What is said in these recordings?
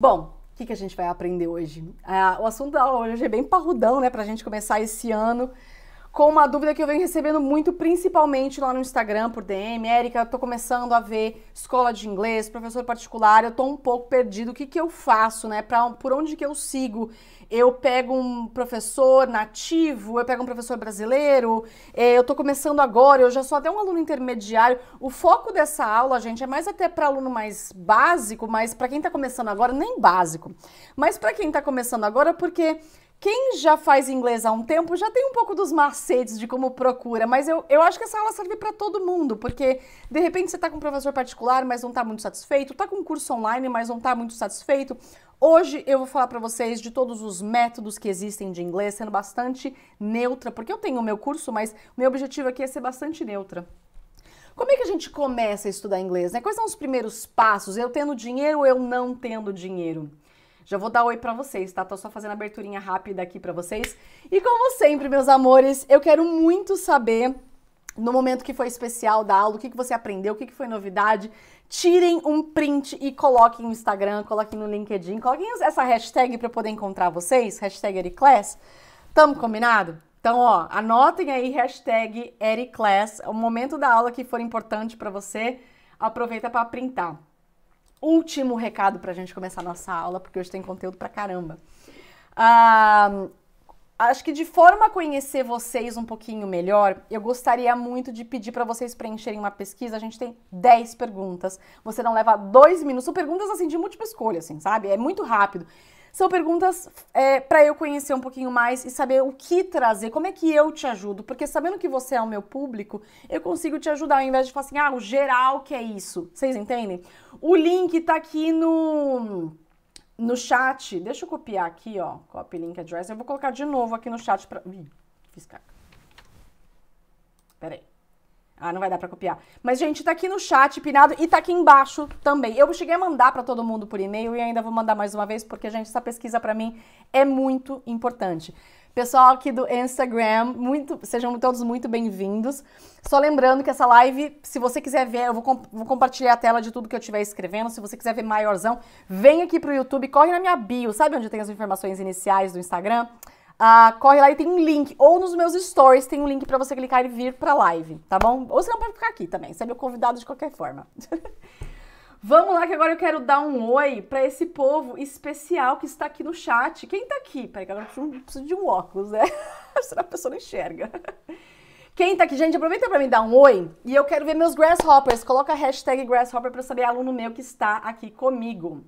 Bom, o que, que a gente vai aprender hoje? Ah, o assunto da aula hoje é bem parrudão, né, para a gente começar esse ano com uma dúvida que eu venho recebendo muito, principalmente lá no Instagram por DM. Érica, eu tô começando a ver escola de inglês, professor particular, eu tô um pouco perdido. O que, que eu faço, né? Pra, por onde que eu sigo? Eu pego um professor nativo, eu pego um professor brasileiro, é, eu tô começando agora, eu já sou até um aluno intermediário. O foco dessa aula, gente, é mais até para aluno mais básico, mas para quem tá começando agora, nem básico. Mas para quem tá começando agora, porque quem já faz inglês há um tempo já tem um pouco dos macetes de como procura, mas eu, eu acho que essa aula serve para todo mundo, porque de repente você está com um professor particular, mas não está muito satisfeito, está com um curso online, mas não está muito satisfeito. Hoje eu vou falar para vocês de todos os métodos que existem de inglês, sendo bastante neutra, porque eu tenho o meu curso, mas meu objetivo aqui é ser bastante neutra. Como é que a gente começa a estudar inglês? Né? Quais são os primeiros passos? Eu tendo dinheiro ou eu não tendo dinheiro? Já vou dar oi para vocês, tá? Tô só fazendo a aberturinha rápida aqui para vocês. E como sempre, meus amores, eu quero muito saber no momento que foi especial da aula, o que, que você aprendeu, o que, que foi novidade. Tirem um print e coloquem no Instagram, coloquem no LinkedIn, coloquem essa hashtag para poder encontrar vocês, hashtag Ericlass. Tamo combinado? Então, ó, anotem aí hashtag Ericlass, é o momento da aula que for importante para você, aproveita para printar último recado para a gente começar a nossa aula, porque hoje tem conteúdo pra caramba. Ah, acho que de forma a conhecer vocês um pouquinho melhor, eu gostaria muito de pedir para vocês preencherem uma pesquisa. A gente tem 10 perguntas. Você não leva dois minutos. São perguntas assim de múltipla escolha, assim, sabe? É muito rápido. São perguntas é, para eu conhecer um pouquinho mais e saber o que trazer, como é que eu te ajudo, porque sabendo que você é o meu público, eu consigo te ajudar, ao invés de falar assim, ah, o geral que é isso. Vocês entendem? O link tá aqui no no chat. Deixa eu copiar aqui, ó. Copy link address. Eu vou colocar de novo aqui no chat para. Ih, fiz caca. Peraí. Ah, não vai dar para copiar. Mas, gente, tá aqui no chat pinado e tá aqui embaixo também. Eu cheguei a mandar para todo mundo por e-mail e ainda vou mandar mais uma vez, porque, gente, essa pesquisa para mim é muito importante. Pessoal aqui do Instagram, muito, sejam todos muito bem-vindos. Só lembrando que essa live, se você quiser ver, eu vou, comp vou, compartilhar a tela de tudo que eu estiver escrevendo. Se você quiser ver maiorzão, vem aqui pro YouTube, corre na minha bio, sabe onde tem as informações iniciais do Instagram? Ah, corre lá e tem um link. Ou nos meus stories tem um link para você clicar e vir pra live, tá bom? Ou você não pode ficar aqui também. Você é meu convidado de qualquer forma. Vamos lá que agora eu quero dar um oi para esse povo especial que está aqui no chat. Quem está aqui? Peraí que agora eu preciso de um óculos, né? que a pessoa não enxerga. Quem está aqui, gente, aproveita para me dar um oi e eu quero ver meus grasshoppers. Coloca a hashtag grasshopper para saber aluno meu que está aqui comigo.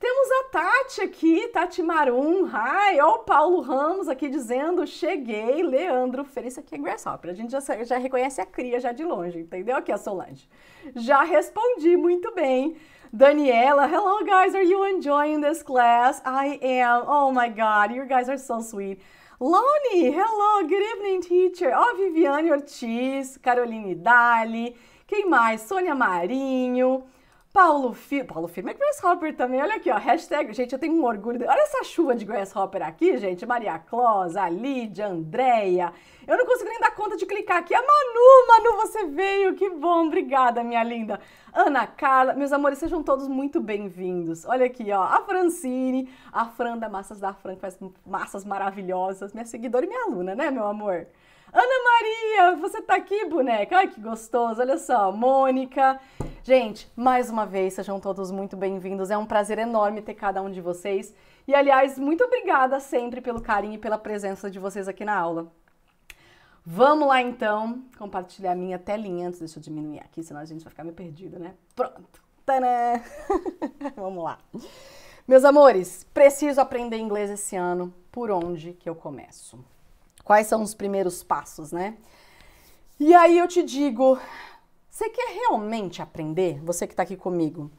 Temos a Tati aqui, Tati Marum, hi, ó o Paulo Ramos aqui dizendo, cheguei, Leandro Ferreira, aqui é Grasshopper, a gente já, já reconhece a cria já de longe, entendeu? Aqui a Solange. Já respondi, muito bem. Daniela, hello guys, are you enjoying this class? I am, oh my god, you guys are so sweet. Loni, hello, good evening teacher. Ó, oh, Viviane Ortiz, Caroline Dali, quem mais? Sônia Marinho... Paulo, Filho, Paulo Firme é Grasshopper também, olha aqui, ó, hashtag, gente, eu tenho um orgulho, de... olha essa chuva de Grasshopper aqui, gente, Maria Claus, a Lídia, Andréia, eu não consigo nem dar conta de clicar aqui, a Manu, Manu, você veio, que bom, obrigada, minha linda, Ana Carla, meus amores, sejam todos muito bem-vindos, olha aqui, ó, a Francine, a Fran da Massas da Fran, que faz massas maravilhosas, minha seguidora e minha aluna, né, meu amor? Ana Maria, você tá aqui, boneca? Ai, que gostoso, olha só, Mônica. Gente, mais uma vez, sejam todos muito bem-vindos. É um prazer enorme ter cada um de vocês. E, aliás, muito obrigada sempre pelo carinho e pela presença de vocês aqui na aula. Vamos lá então compartilhar minha telinha antes. Deixa eu diminuir aqui, senão a gente vai ficar meio perdido, né? Pronto! Tadã! Vamos lá. Meus amores, preciso aprender inglês esse ano. Por onde que eu começo? Quais são os primeiros passos, né? E aí eu te digo, você quer realmente aprender? Você que está aqui comigo.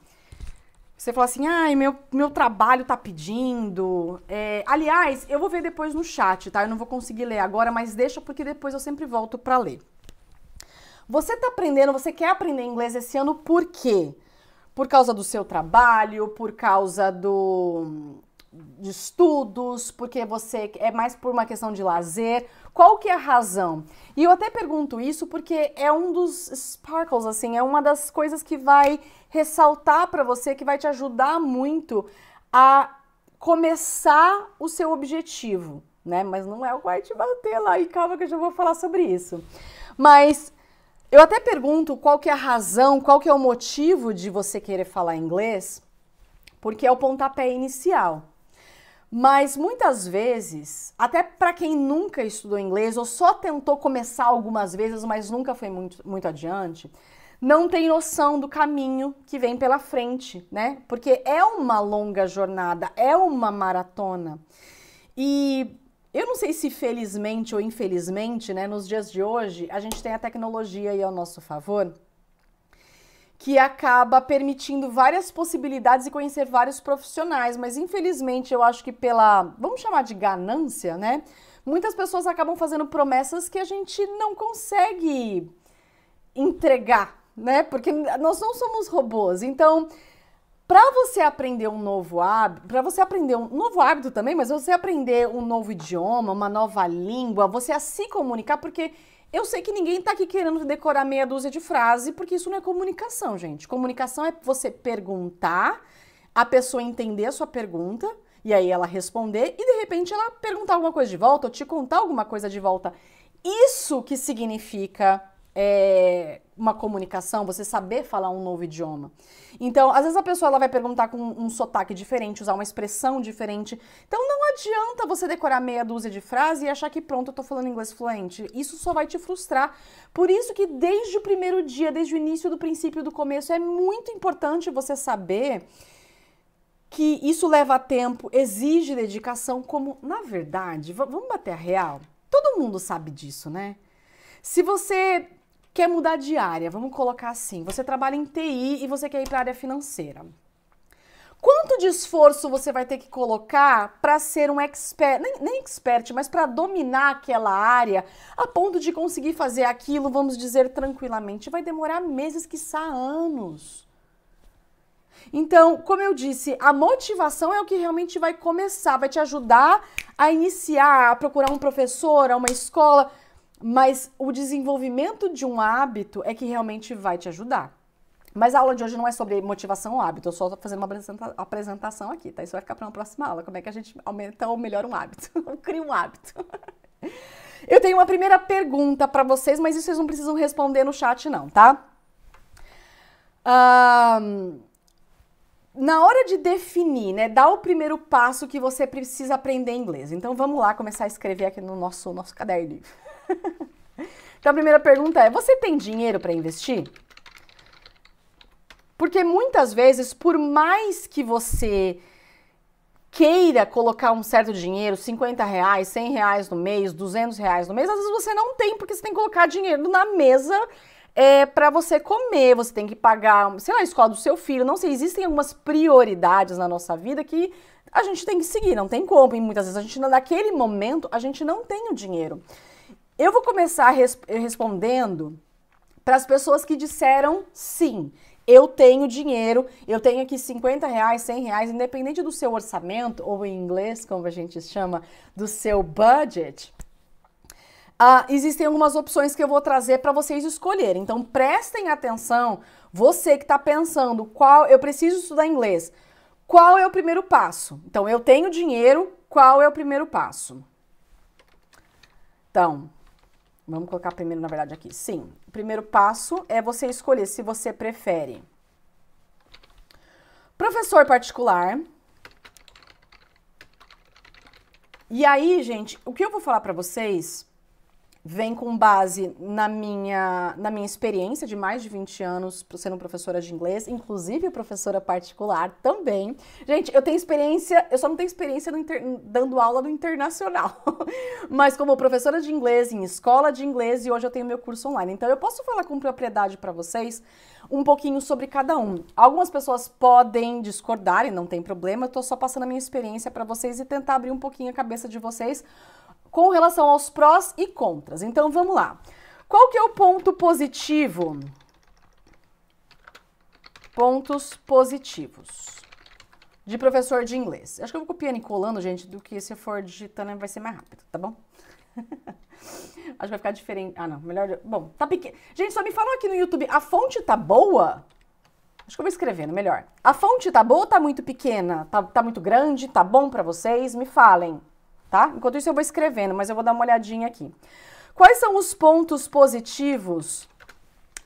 Você fala assim, ai, meu, meu trabalho tá pedindo. É, aliás, eu vou ver depois no chat, tá? Eu não vou conseguir ler agora, mas deixa porque depois eu sempre volto para ler. Você tá aprendendo, você quer aprender inglês esse ano por quê? Por causa do seu trabalho, por causa do de estudos, porque você é mais por uma questão de lazer. Qual que é a razão? E eu até pergunto isso porque é um dos sparkles, assim, é uma das coisas que vai ressaltar para você, que vai te ajudar muito a começar o seu objetivo, né? Mas não é o que vai te bater lá, e calma que eu já vou falar sobre isso. Mas eu até pergunto qual que é a razão, qual que é o motivo de você querer falar inglês, porque é o pontapé inicial. Mas muitas vezes, até para quem nunca estudou inglês ou só tentou começar algumas vezes, mas nunca foi muito, muito adiante, não tem noção do caminho que vem pela frente, né? Porque é uma longa jornada, é uma maratona. E eu não sei se felizmente ou infelizmente, né, nos dias de hoje, a gente tem a tecnologia aí ao nosso favor que acaba permitindo várias possibilidades e conhecer vários profissionais, mas infelizmente eu acho que pela, vamos chamar de ganância, né? Muitas pessoas acabam fazendo promessas que a gente não consegue entregar, né? Porque nós não somos robôs. Então, para você aprender um novo hábito, para você aprender um novo hábito também, mas você aprender um novo idioma, uma nova língua, você a se comunicar, porque eu sei que ninguém está aqui querendo decorar meia dúzia de frase, porque isso não é comunicação, gente. Comunicação é você perguntar, a pessoa entender a sua pergunta, e aí ela responder, e de repente ela perguntar alguma coisa de volta, ou te contar alguma coisa de volta. Isso que significa é, uma comunicação, você saber falar um novo idioma. Então, às vezes a pessoa ela vai perguntar com um sotaque diferente, usar uma expressão diferente. Então, não adianta você decorar meia dúzia de frases e achar que pronto, eu tô falando inglês fluente. Isso só vai te frustrar. Por isso que desde o primeiro dia, desde o início do princípio do começo, é muito importante você saber que isso leva tempo, exige dedicação, como na verdade, vamos bater a real. Todo mundo sabe disso, né? Se você quer mudar de área, vamos colocar assim, você trabalha em TI e você quer ir para a área financeira. Quanto de esforço você vai ter que colocar para ser um expert, nem, nem expert, mas para dominar aquela área a ponto de conseguir fazer aquilo, vamos dizer, tranquilamente? Vai demorar meses, quiçá anos. Então, como eu disse, a motivação é o que realmente vai começar, vai te ajudar a iniciar, a procurar um professor, a uma escola. Mas o desenvolvimento de um hábito é que realmente vai te ajudar. Mas a aula de hoje não é sobre motivação ou hábito, eu só estou fazendo uma apresenta apresentação aqui, tá? Isso vai ficar para uma próxima aula, como é que a gente aumenta ou melhora um hábito, cria um hábito. eu tenho uma primeira pergunta para vocês, mas isso vocês não precisam responder no chat não, tá? Um, na hora de definir, né, dá o primeiro passo que você precisa aprender inglês. Então vamos lá começar a escrever aqui no nosso, nosso caderninho. então a primeira pergunta é: você tem dinheiro para investir? Porque muitas vezes, por mais que você queira colocar um certo dinheiro, 50 reais, 100 reais no mês, 200 reais no mês, às vezes você não tem, porque você tem que colocar dinheiro na mesa é, para você comer, você tem que pagar, sei lá, a escola do seu filho, não sei, existem algumas prioridades na nossa vida que a gente tem que seguir, não tem como, e muitas vezes a gente, naquele momento, a gente não tem o dinheiro. Eu vou começar res respondendo para as pessoas que disseram sim. Eu tenho dinheiro, eu tenho aqui 50 reais, 100 reais, independente do seu orçamento, ou em inglês, como a gente chama, do seu budget. Uh, existem algumas opções que eu vou trazer para vocês escolherem. Então prestem atenção, você que está pensando qual eu preciso estudar inglês, qual é o primeiro passo? Então eu tenho dinheiro, qual é o primeiro passo? Então, Vamos colocar primeiro, na verdade, aqui. Sim, o primeiro passo é você escolher se você prefere professor particular. E aí, gente, o que eu vou falar para vocês vem com base na minha, na minha experiência de mais de 20 anos sendo professora de inglês, inclusive professora particular também. Gente, eu tenho experiência, eu só não tenho experiência inter, dando aula no internacional, mas como professora de inglês em escola de inglês e hoje eu tenho meu curso online. Então eu posso falar com propriedade para vocês um pouquinho sobre cada um. Algumas pessoas podem discordar e não tem problema, eu tô só passando a minha experiência para vocês e tentar abrir um pouquinho a cabeça de vocês com relação aos prós e contras. Então vamos lá. Qual que é o ponto positivo? Pontos positivos de professor de inglês. Acho que eu vou copiando e colando, gente, do que se for digitando vai ser mais rápido, tá bom? Acho que vai ficar diferente. Ah, não, melhor. Bom, tá pequeno. Gente, só me falam aqui no YouTube, a fonte tá boa? Acho que eu vou escrevendo, melhor. A fonte tá boa ou tá muito pequena? Tá, tá muito grande? Tá bom para vocês? Me falem tá? Enquanto isso eu vou escrevendo, mas eu vou dar uma olhadinha aqui. Quais são os pontos positivos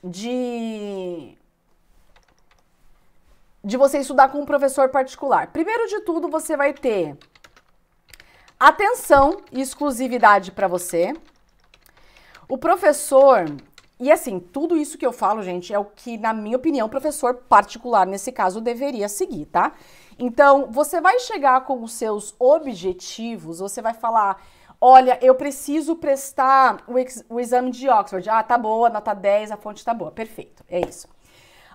de de você estudar com um professor particular? Primeiro de tudo, você vai ter atenção e exclusividade para você. O professor, e assim, tudo isso que eu falo, gente, é o que, na minha opinião, o professor particular, nesse caso, deveria seguir, tá? Então, você vai chegar com os seus objetivos, você vai falar: olha, eu preciso prestar o, ex o exame de Oxford. Ah, tá boa, nota 10, a fonte tá boa, perfeito, é isso.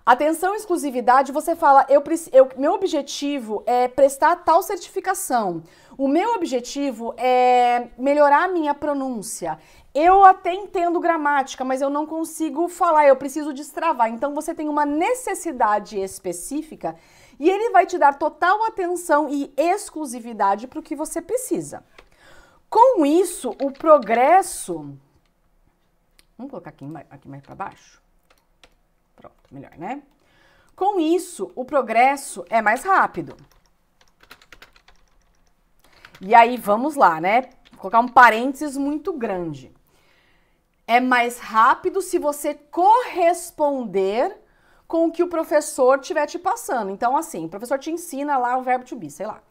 Atenção, exclusividade, você fala, eu, eu, meu objetivo é prestar tal certificação. O meu objetivo é melhorar a minha pronúncia. Eu até entendo gramática, mas eu não consigo falar, eu preciso destravar. Então você tem uma necessidade específica e ele vai te dar total atenção e exclusividade para o que você precisa. Com isso, o progresso. Vamos colocar aqui, aqui mais para baixo? Pronto, melhor, né? Com isso, o progresso é mais rápido. E aí, vamos lá, né? Vou colocar um parênteses muito grande. É mais rápido se você corresponder com o que o professor tiver te passando. Então, assim, o professor te ensina lá o verbo to be, sei lá.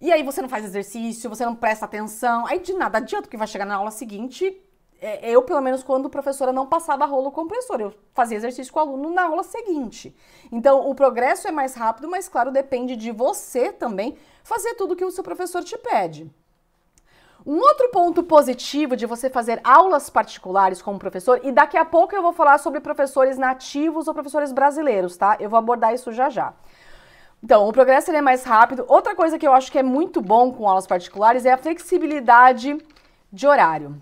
E aí você não faz exercício, você não presta atenção, aí de nada adianta, porque vai chegar na aula seguinte. É, eu, pelo menos, quando a professora não passava rolo professor, eu fazia exercício com o aluno na aula seguinte. Então, o progresso é mais rápido, mas, claro, depende de você também fazer tudo o que o seu professor te pede. Um outro ponto positivo de você fazer aulas particulares como professor, e daqui a pouco eu vou falar sobre professores nativos ou professores brasileiros, tá? Eu vou abordar isso já já. Então, o progresso é mais rápido. Outra coisa que eu acho que é muito bom com aulas particulares é a flexibilidade de horário.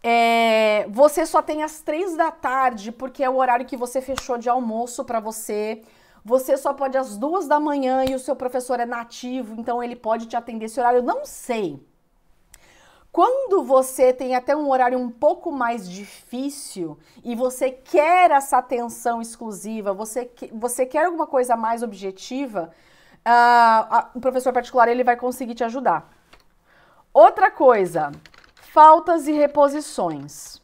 É, você só tem às três da tarde, porque é o horário que você fechou de almoço para você você só pode às duas da manhã e o seu professor é nativo, então ele pode te atender esse horário. Eu não sei. Quando você tem até um horário um pouco mais difícil e você quer essa atenção exclusiva, você, que, você quer alguma coisa mais objetiva, uh, o professor particular ele vai conseguir te ajudar. Outra coisa, faltas e reposições.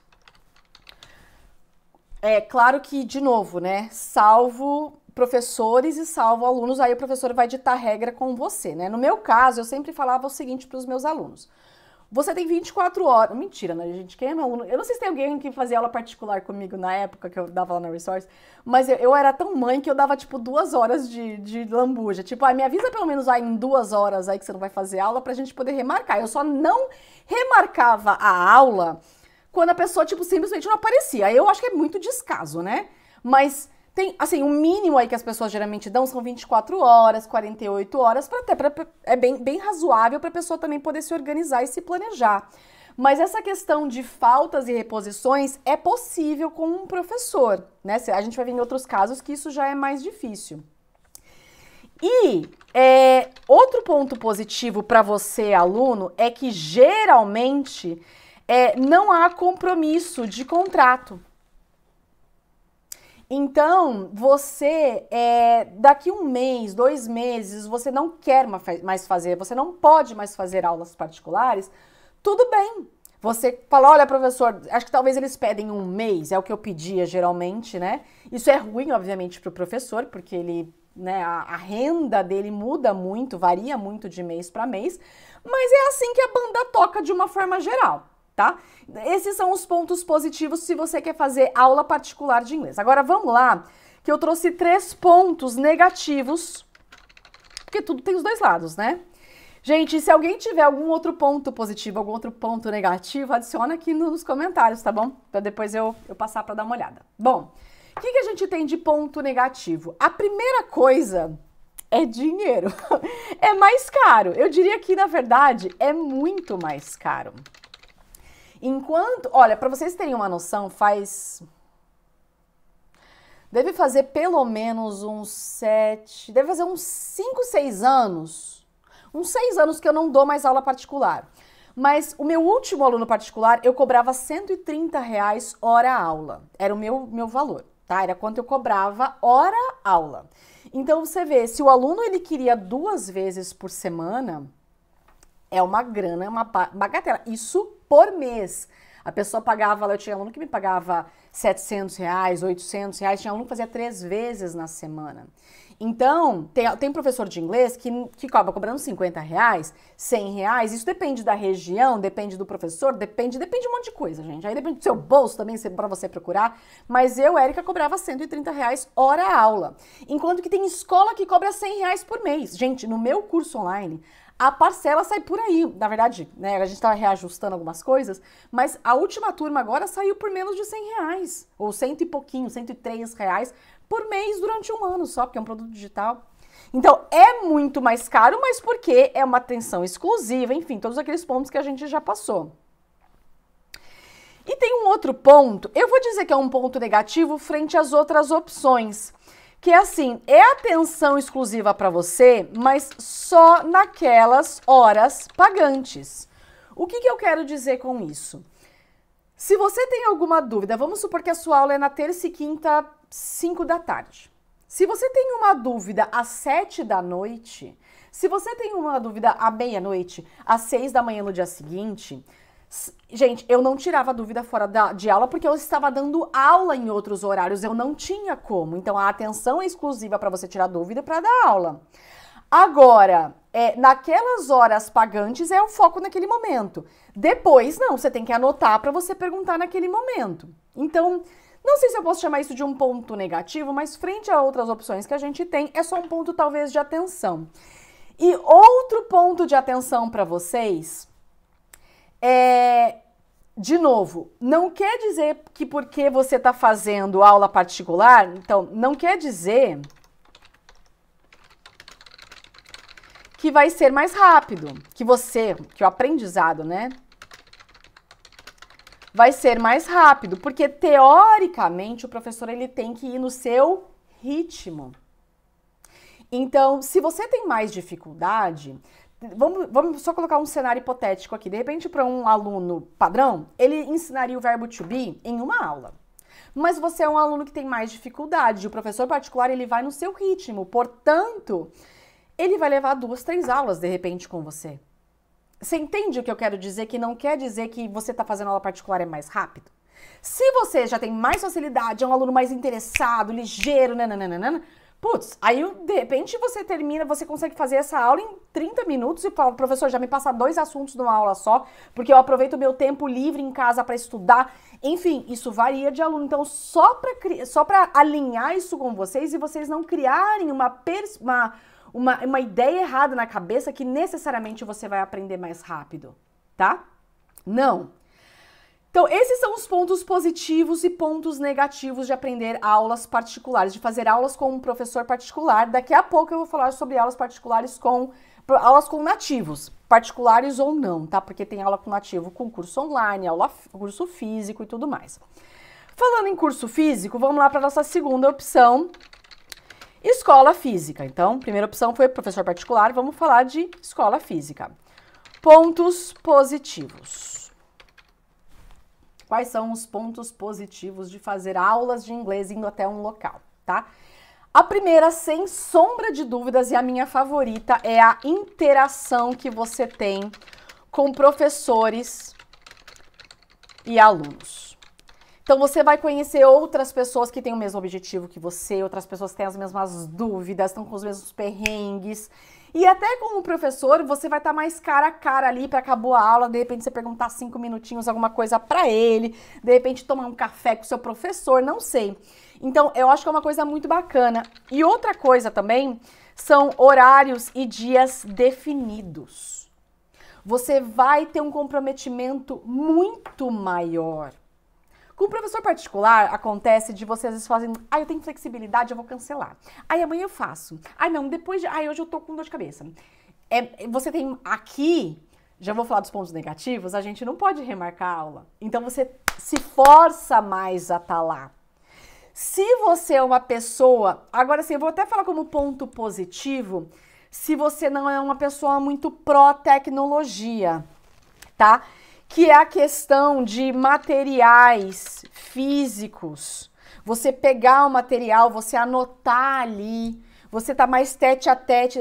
É claro que, de novo, né? Salvo professores e salvo alunos, aí o professor vai ditar regra com você, né? No meu caso, eu sempre falava o seguinte para os meus alunos. Você tem 24 horas. Mentira, né, gente? Quem é meu aluno? Eu não sei se tem alguém que fazia aula particular comigo na época que eu dava lá na Resource, mas eu, eu era tão mãe que eu dava, tipo, duas horas de, de lambuja. Tipo, ah, me avisa pelo menos aí em duas horas aí que você não vai fazer aula pra gente poder remarcar. Eu só não remarcava a aula quando a pessoa, tipo, simplesmente não aparecia. Eu acho que é muito descaso, né? Mas tem, assim, o mínimo aí que as pessoas geralmente dão são 24 horas, 48 horas, para até pra, é bem, bem razoável para a pessoa também poder se organizar e se planejar. Mas essa questão de faltas e reposições é possível com um professor, né? A gente vai ver em outros casos que isso já é mais difícil. E é, outro ponto positivo para você, aluno, é que geralmente é, não há compromisso de contrato. Então, você, é, daqui um mês, dois meses, você não quer mais fazer, você não pode mais fazer aulas particulares, tudo bem. Você fala, olha, professor, acho que talvez eles pedem um mês, é o que eu pedia geralmente, né? Isso é ruim, obviamente, para o professor, porque ele, né, a, a renda dele muda muito, varia muito de mês para mês, mas é assim que a banda toca de uma forma geral tá? Esses são os pontos positivos se você quer fazer aula particular de inglês. Agora vamos lá, que eu trouxe três pontos negativos, porque tudo tem os dois lados, né? Gente, se alguém tiver algum outro ponto positivo, algum outro ponto negativo, adiciona aqui nos comentários, tá bom? Pra depois eu, eu passar para dar uma olhada. Bom, o que, que a gente tem de ponto negativo? A primeira coisa é dinheiro. é mais caro. Eu diria que, na verdade, é muito mais caro. Enquanto, olha, para vocês terem uma noção, faz deve fazer pelo menos uns sete, deve fazer uns cinco, seis anos, uns seis anos que eu não dou mais aula particular. Mas o meu último aluno particular, eu cobrava 130 reais hora aula. Era o meu, meu valor, tá? Era quanto eu cobrava hora aula. Então você vê, se o aluno ele queria duas vezes por semana, é uma grana, é uma bagatela. Isso por mês. A pessoa pagava, eu tinha aluno que me pagava 700 reais, 800 reais, tinha aluno que fazia três vezes na semana. Então, tem, tem professor de inglês que, que cobra cobrando 50 reais, 100 reais, isso depende da região, depende do professor, depende, depende de um monte de coisa, gente. Aí depende do seu bolso também, para você procurar. Mas eu, Érica, cobrava 130 reais hora aula. Enquanto que tem escola que cobra 100 reais por mês. Gente, no meu curso online, a parcela sai por aí. Na verdade, né, a gente estava reajustando algumas coisas, mas a última turma agora saiu por menos de 100 reais, ou cento e pouquinho, 103 reais por mês durante um ano só, porque é um produto digital. Então, é muito mais caro, mas porque é uma atenção exclusiva, enfim, todos aqueles pontos que a gente já passou. E tem um outro ponto, eu vou dizer que é um ponto negativo frente às outras opções que é assim, é atenção exclusiva para você, mas só naquelas horas pagantes. O que, que eu quero dizer com isso? Se você tem alguma dúvida, vamos supor que a sua aula é na terça e quinta, 5 da tarde. Se você tem uma dúvida às 7 da noite, se você tem uma dúvida à meia-noite, às 6 da manhã no dia seguinte, Gente, eu não tirava dúvida fora da, de aula porque eu estava dando aula em outros horários, eu não tinha como. Então a atenção é exclusiva para você tirar dúvida para dar aula. Agora, é, naquelas horas pagantes é o foco naquele momento. Depois, não, você tem que anotar para você perguntar naquele momento. Então, não sei se eu posso chamar isso de um ponto negativo, mas frente a outras opções que a gente tem, é só um ponto talvez de atenção. E outro ponto de atenção para vocês é, de novo, não quer dizer que porque você está fazendo aula particular, então, não quer dizer que vai ser mais rápido, que você, que o aprendizado, né? Vai ser mais rápido, porque teoricamente o professor ele tem que ir no seu ritmo. Então, se você tem mais dificuldade, Vamos, vamos só colocar um cenário hipotético aqui. De repente, para um aluno padrão, ele ensinaria o verbo to be em uma aula. Mas você é um aluno que tem mais dificuldade. O professor particular ele vai no seu ritmo. Portanto, ele vai levar duas, três aulas de repente com você. Você entende o que eu quero dizer? Que não quer dizer que você está fazendo aula particular é mais rápido. Se você já tem mais facilidade, é um aluno mais interessado, ligeiro, nananana, Putz, aí de repente você termina, você consegue fazer essa aula em 30 minutos e fala, professor, já me passa dois assuntos numa aula só, porque eu aproveito o meu tempo livre em casa para estudar. Enfim, isso varia de aluno. Então, só para só pra alinhar isso com vocês e vocês não criarem uma, uma, uma, uma ideia errada na cabeça que necessariamente você vai aprender mais rápido, tá? Não. Então, esses são os pontos positivos e pontos negativos de aprender aulas particulares, de fazer aulas com um professor particular. Daqui a pouco eu vou falar sobre aulas particulares com aulas com nativos, particulares ou não, tá? Porque tem aula com nativo com curso online, aula curso físico e tudo mais. Falando em curso físico, vamos lá para nossa segunda opção, escola física. Então, primeira opção foi professor particular, vamos falar de escola física. Pontos positivos quais são os pontos positivos de fazer aulas de inglês indo até um local, tá? A primeira, sem sombra de dúvidas, e a minha favorita, é a interação que você tem com professores e alunos. Então você vai conhecer outras pessoas que têm o mesmo objetivo que você, outras pessoas que têm as mesmas dúvidas, estão com os mesmos perrengues. E até com o professor, você vai estar tá mais cara a cara ali para acabar a aula, de repente você perguntar cinco minutinhos alguma coisa para ele, de repente tomar um café com o seu professor, não sei. Então, eu acho que é uma coisa muito bacana. E outra coisa também são horários e dias definidos. Você vai ter um comprometimento muito maior com o professor particular, acontece de vocês às vezes fazem, assim, ah, eu tenho flexibilidade, eu vou cancelar. Aí amanhã eu faço. Ah, não, depois de. Ah, hoje eu tô com dor de cabeça. É, você tem aqui, já vou falar dos pontos negativos, a gente não pode remarcar a aula. Então você se força mais a estar tá lá. Se você é uma pessoa, agora sim, eu vou até falar como ponto positivo, se você não é uma pessoa muito pró tecnologia, tá? que é a questão de materiais físicos. Você pegar o material, você anotar ali, você tá mais tete a tete.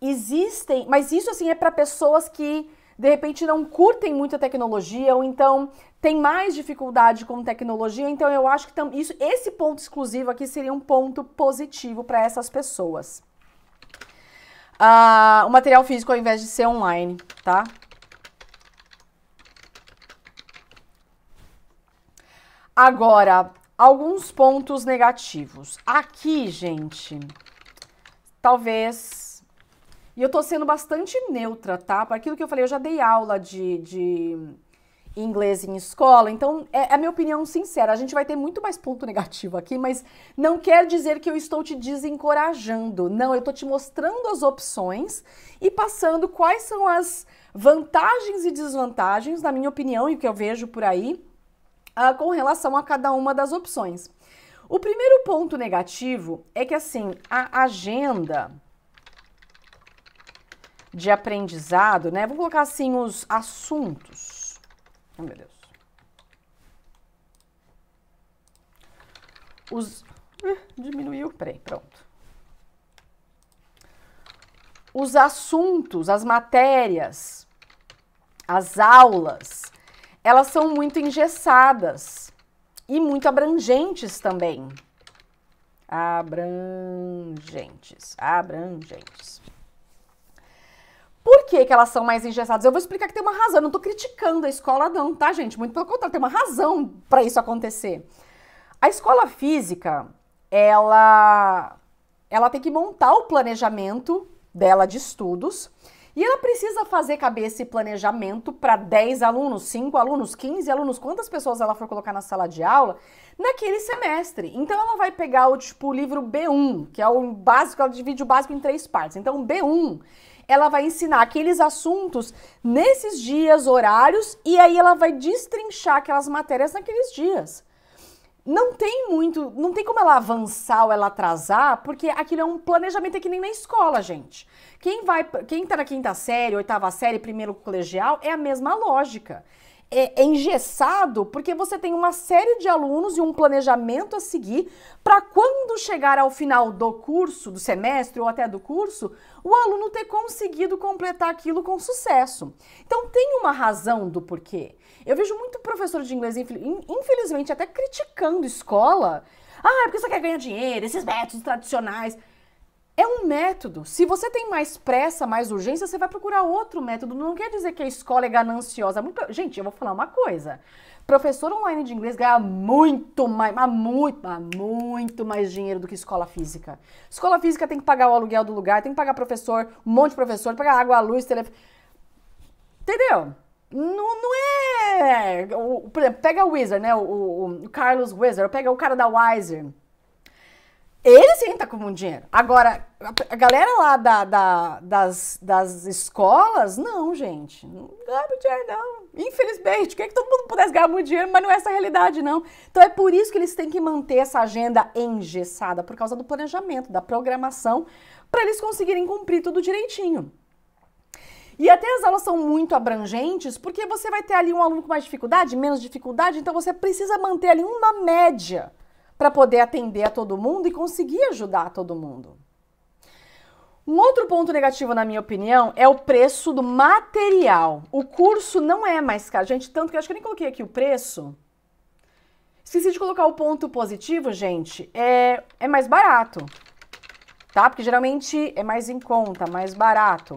Existem, mas isso assim é para pessoas que de repente não curtem muito a tecnologia ou então tem mais dificuldade com tecnologia, então eu acho que tam, isso, esse ponto exclusivo aqui seria um ponto positivo para essas pessoas. Uh, o material físico ao invés de ser online, tá? Agora, alguns pontos negativos. Aqui, gente, talvez. E eu tô sendo bastante neutra, tá? Para aquilo que eu falei, eu já dei aula de, de inglês em escola, então é, é a minha opinião sincera. A gente vai ter muito mais ponto negativo aqui, mas não quer dizer que eu estou te desencorajando. Não, eu estou te mostrando as opções e passando quais são as vantagens e desvantagens, na minha opinião, e o que eu vejo por aí uh, com relação a cada uma das opções. O primeiro ponto negativo é que, assim, a agenda de aprendizado, né? Vou colocar assim os assuntos. Oh, meu Deus. Os. Uh, diminuiu. Peraí, pronto. Os assuntos, as matérias, as aulas elas são muito engessadas e muito abrangentes também. Abrangentes, abrangentes. Por que, que elas são mais engessadas? Eu vou explicar que tem uma razão. Eu não estou criticando a escola, não, tá, gente? Muito pelo contrário, tem uma razão para isso acontecer. A escola física, ela, ela tem que montar o planejamento dela de estudos e ela precisa fazer cabeça e planejamento para 10 alunos, 5 alunos, 15 alunos, quantas pessoas ela for colocar na sala de aula naquele semestre. Então ela vai pegar o tipo livro B1, que é o básico, ela divide o básico em três partes. Então B1 ela vai ensinar aqueles assuntos nesses dias, horários, e aí ela vai destrinchar aquelas matérias naqueles dias não tem muito, não tem como ela avançar ou ela atrasar, porque aquilo é um planejamento é que nem na escola, gente. Quem vai, quem tá na quinta série, oitava série, primeiro colegial, é a mesma lógica. É, é engessado porque você tem uma série de alunos e um planejamento a seguir para quando chegar ao final do curso, do semestre ou até do curso, o aluno ter conseguido completar aquilo com sucesso. Então tem uma razão do porquê. Eu vejo muito professor de inglês, infelizmente, até criticando escola. Ah, é porque você quer ganhar dinheiro, esses métodos tradicionais. É um método. Se você tem mais pressa, mais urgência, você vai procurar outro método. Não quer dizer que a escola é gananciosa. Muito... Gente, eu vou falar uma coisa. Professor online de inglês ganha muito mais, muito, muito mais dinheiro do que escola física. Escola física tem que pagar o aluguel do lugar, tem que pagar professor, um monte de professor, pagar água, luz, telefone. Entendeu? Não, não é. O, por exemplo, pega o Wizard, né? O, o, o Carlos Wizard, pega o cara da Wiser. Ele sim tá com muito dinheiro. Agora, a galera lá da, da, das, das escolas, não, gente. Não ganha muito dinheiro, não. Infelizmente, queria é que todo mundo pudesse ganhar muito dinheiro, mas não é essa a realidade, não. Então é por isso que eles têm que manter essa agenda engessada, por causa do planejamento, da programação, para eles conseguirem cumprir tudo direitinho. E até as aulas são muito abrangentes, porque você vai ter ali um aluno com mais dificuldade, menos dificuldade, então você precisa manter ali uma média para poder atender a todo mundo e conseguir ajudar a todo mundo. Um outro ponto negativo, na minha opinião, é o preço do material. O curso não é mais caro. Gente, tanto que eu acho que eu nem coloquei aqui o preço. Esqueci de colocar o ponto positivo, gente. É, é mais barato, tá? Porque geralmente é mais em conta, mais barato.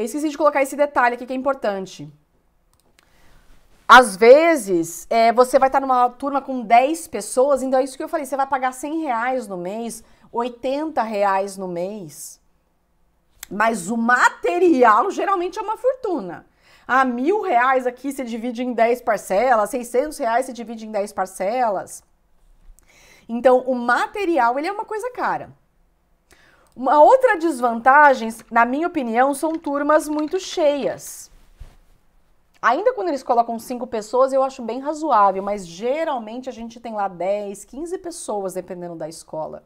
Eu esqueci de colocar esse detalhe aqui que é importante. Às vezes, é, você vai estar numa turma com 10 pessoas, então é isso que eu falei, você vai pagar 100 reais no mês, 80 reais no mês. Mas o material geralmente é uma fortuna. Ah, mil reais aqui se divide em 10 parcelas, 600 reais se divide em 10 parcelas. Então, o material, ele é uma coisa cara. Uma outra desvantagem, na minha opinião, são turmas muito cheias. Ainda quando eles colocam cinco pessoas, eu acho bem razoável, mas geralmente a gente tem lá 10, 15 pessoas, dependendo da escola.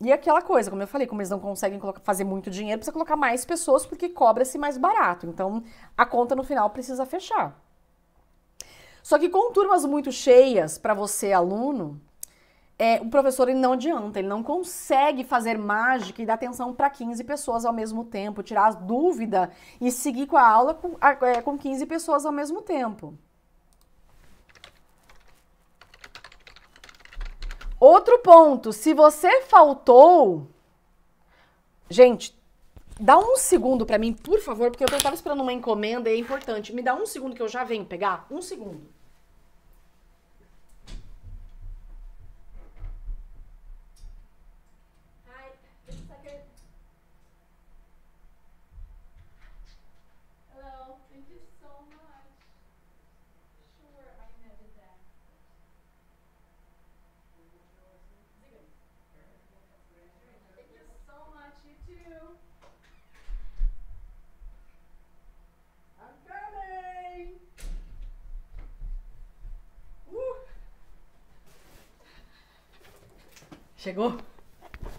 E aquela coisa, como eu falei, como eles não conseguem colocar, fazer muito dinheiro, precisa colocar mais pessoas porque cobra-se mais barato. Então a conta no final precisa fechar. Só que com turmas muito cheias para você, aluno, é, o professor ele não adianta, ele não consegue fazer mágica e dar atenção para 15 pessoas ao mesmo tempo, tirar as dúvidas e seguir com a aula com, é, com 15 pessoas ao mesmo tempo. Outro ponto, se você faltou. Gente, dá um segundo para mim, por favor, porque eu estava esperando uma encomenda e é importante. Me dá um segundo que eu já venho pegar. Um segundo. Chegou?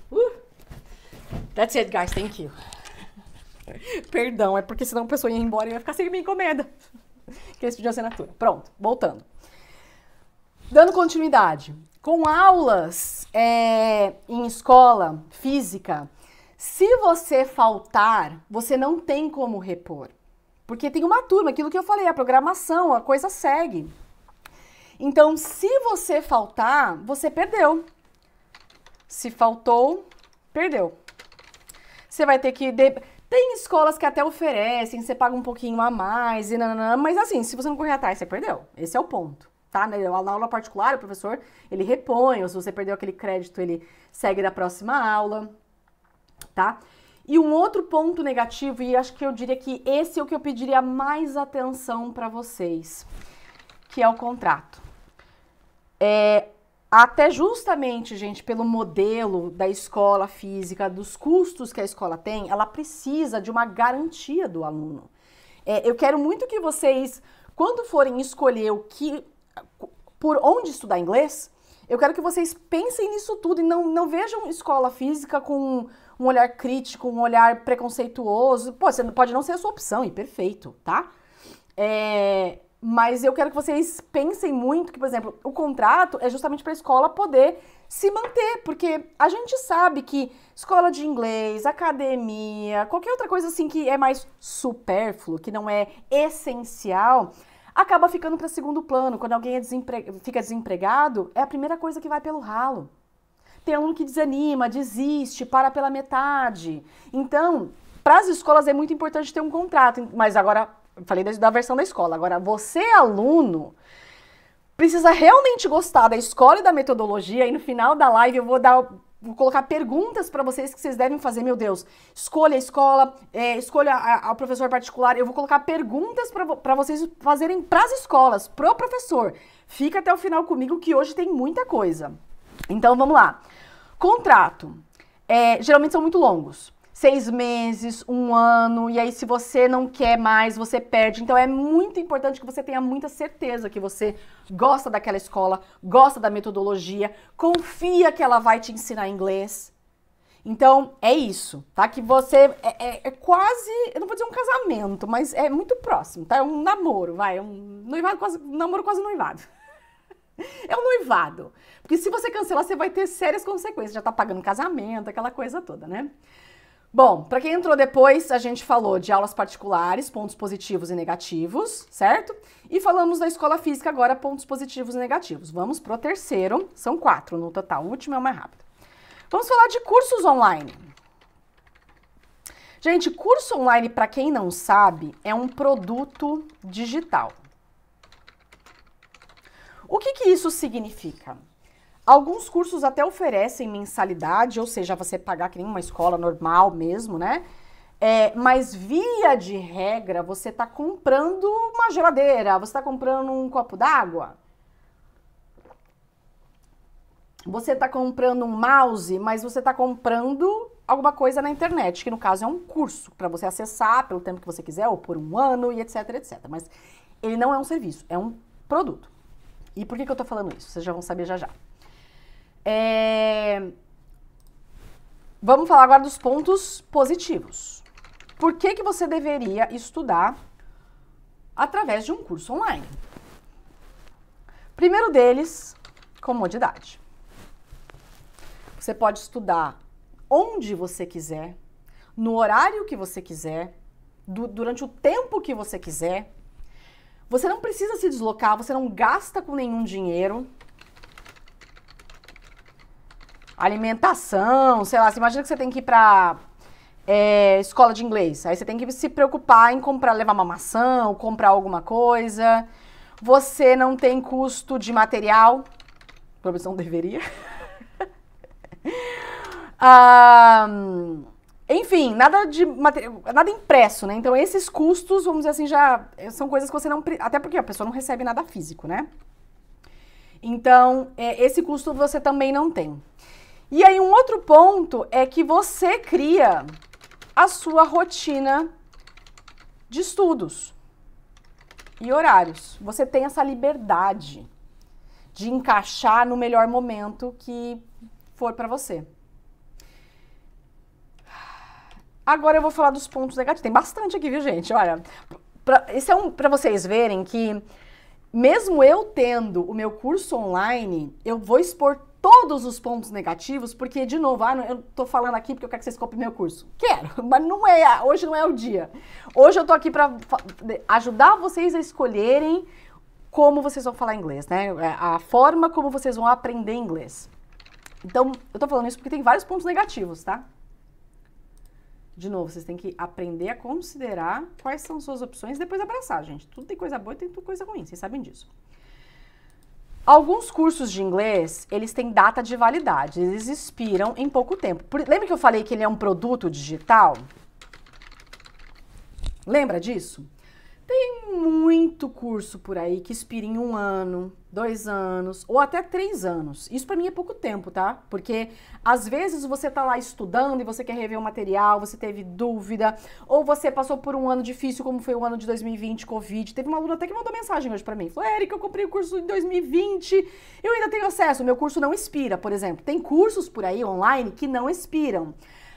Uh! That's it, guys. Thank you. Perdão, é porque senão a pessoa ia embora e ia ficar sem minha encomenda. que eles de é assinatura. Pronto, voltando. Dando continuidade. Com aulas é, em escola física, se você faltar, você não tem como repor. Porque tem uma turma, aquilo que eu falei, a programação, a coisa segue. Então, se você faltar, você perdeu. Se faltou, perdeu. Você vai ter que. De... Tem escolas que até oferecem, você paga um pouquinho a mais, e nananã, mas assim, se você não correr atrás, você perdeu. Esse é o ponto. Tá? Na aula particular, o professor ele repõe, ou se você perdeu aquele crédito, ele segue da próxima aula. Tá? E um outro ponto negativo, e acho que eu diria que esse é o que eu pediria mais atenção para vocês, que é o contrato. É, até justamente, gente, pelo modelo da escola física, dos custos que a escola tem, ela precisa de uma garantia do aluno. É, eu quero muito que vocês, quando forem escolher o que, por onde estudar inglês, eu quero que vocês pensem nisso tudo e não, não vejam escola física com um olhar crítico, um olhar preconceituoso. Pô, você pode não ser a sua opção, e perfeito, tá? É, mas eu quero que vocês pensem muito que, por exemplo, o contrato é justamente para a escola poder se manter, porque a gente sabe que escola de inglês, academia, qualquer outra coisa assim que é mais supérfluo, que não é essencial, acaba ficando para segundo plano. Quando alguém é desempre... fica desempregado, é a primeira coisa que vai pelo ralo. Tem aluno que desanima, desiste, para pela metade. Então, para as escolas é muito importante ter um contrato, mas agora falei da, da versão da escola. Agora, você, aluno, precisa realmente gostar da escola e da metodologia. E no final da live eu vou dar vou colocar perguntas para vocês que vocês devem fazer. Meu Deus, escolha a escola, é, escolha o professor particular. Eu vou colocar perguntas para vocês fazerem para as escolas, pro professor. Fica até o final comigo que hoje tem muita coisa. Então vamos lá. Contrato. É, geralmente são muito longos seis meses, um ano, e aí se você não quer mais, você perde. Então é muito importante que você tenha muita certeza que você gosta daquela escola, gosta da metodologia, confia que ela vai te ensinar inglês. Então é isso, tá? Que você é, é, é quase, eu não vou dizer um casamento, mas é muito próximo, tá? É um namoro, vai, é um noivado quase, um namoro quase noivado. É um noivado. Porque se você cancelar, você vai ter sérias consequências. Já tá pagando casamento, aquela coisa toda, né? Bom, para quem entrou depois, a gente falou de aulas particulares, pontos positivos e negativos, certo? E falamos da escola física agora, pontos positivos e negativos. Vamos pro terceiro, são quatro no total, o último é o mais rápido. Vamos falar de cursos online. Gente, curso online, para quem não sabe, é um produto digital. O que, que isso significa? Alguns cursos até oferecem mensalidade, ou seja, você pagar que nem uma escola normal mesmo, né? É, mas via de regra, você está comprando uma geladeira, você está comprando um copo d'água, você está comprando um mouse, mas você está comprando alguma coisa na internet, que no caso é um curso para você acessar pelo tempo que você quiser, ou por um ano e etc, etc. Mas ele não é um serviço, é um produto. E por que, que eu estou falando isso? Vocês já vão saber já já. É... Vamos falar agora dos pontos positivos. Por que, que você deveria estudar através de um curso online? Primeiro deles, comodidade. Você pode estudar onde você quiser, no horário que você quiser, du durante o tempo que você quiser. Você não precisa se deslocar, você não gasta com nenhum dinheiro alimentação, sei lá, você imagina que você tem que ir pra é, escola de inglês. Aí você tem que se preocupar em comprar, levar uma maçã ou comprar alguma coisa. Você não tem custo de material. provisão não deveria. Ah, enfim, nada de nada impresso, né? Então esses custos, vamos dizer assim, já eh, são coisas que você não. Até porque a pessoa não recebe nada físico, né? Então, é, esse custo você também não tem. E aí um outro ponto é que você cria a sua rotina de estudos e horários. Você tem essa liberdade de encaixar no melhor momento que for para você. Agora eu vou falar dos pontos negativos. Tem bastante aqui, viu, gente? Olha, pra, esse é um para vocês verem que mesmo eu tendo o meu curso online, eu vou expor todos os pontos negativos, porque, de novo, ah, eu tô falando aqui porque eu quero que vocês copiem meu curso. Quero, mas não é, hoje não é o dia. Hoje eu tô aqui para ajudar vocês a escolherem como vocês vão falar inglês, né? É, a forma como vocês vão aprender inglês. Então, eu tô falando isso porque tem vários pontos negativos, tá? De novo, vocês têm que aprender a considerar quais são suas opções e depois abraçar, gente. Tudo tem coisa boa e tem coisa ruim, vocês sabem disso. Alguns cursos de inglês, eles têm data de validade, eles expiram em pouco tempo. Por, lembra que eu falei que ele é um produto digital? Lembra disso? Tem muito curso por aí que expira em um ano, dois anos ou até três anos. Isso para mim é pouco tempo, tá? Porque às vezes você tá lá estudando e você quer rever o material, você teve dúvida, ou você passou por um ano difícil, como foi o ano de 2020, Covid. Teve uma aluna até que mandou mensagem hoje para mim. Falou, Erika, eu comprei o curso em 2020, eu ainda tenho acesso, meu curso não expira, por exemplo. Tem cursos por aí online que não expiram.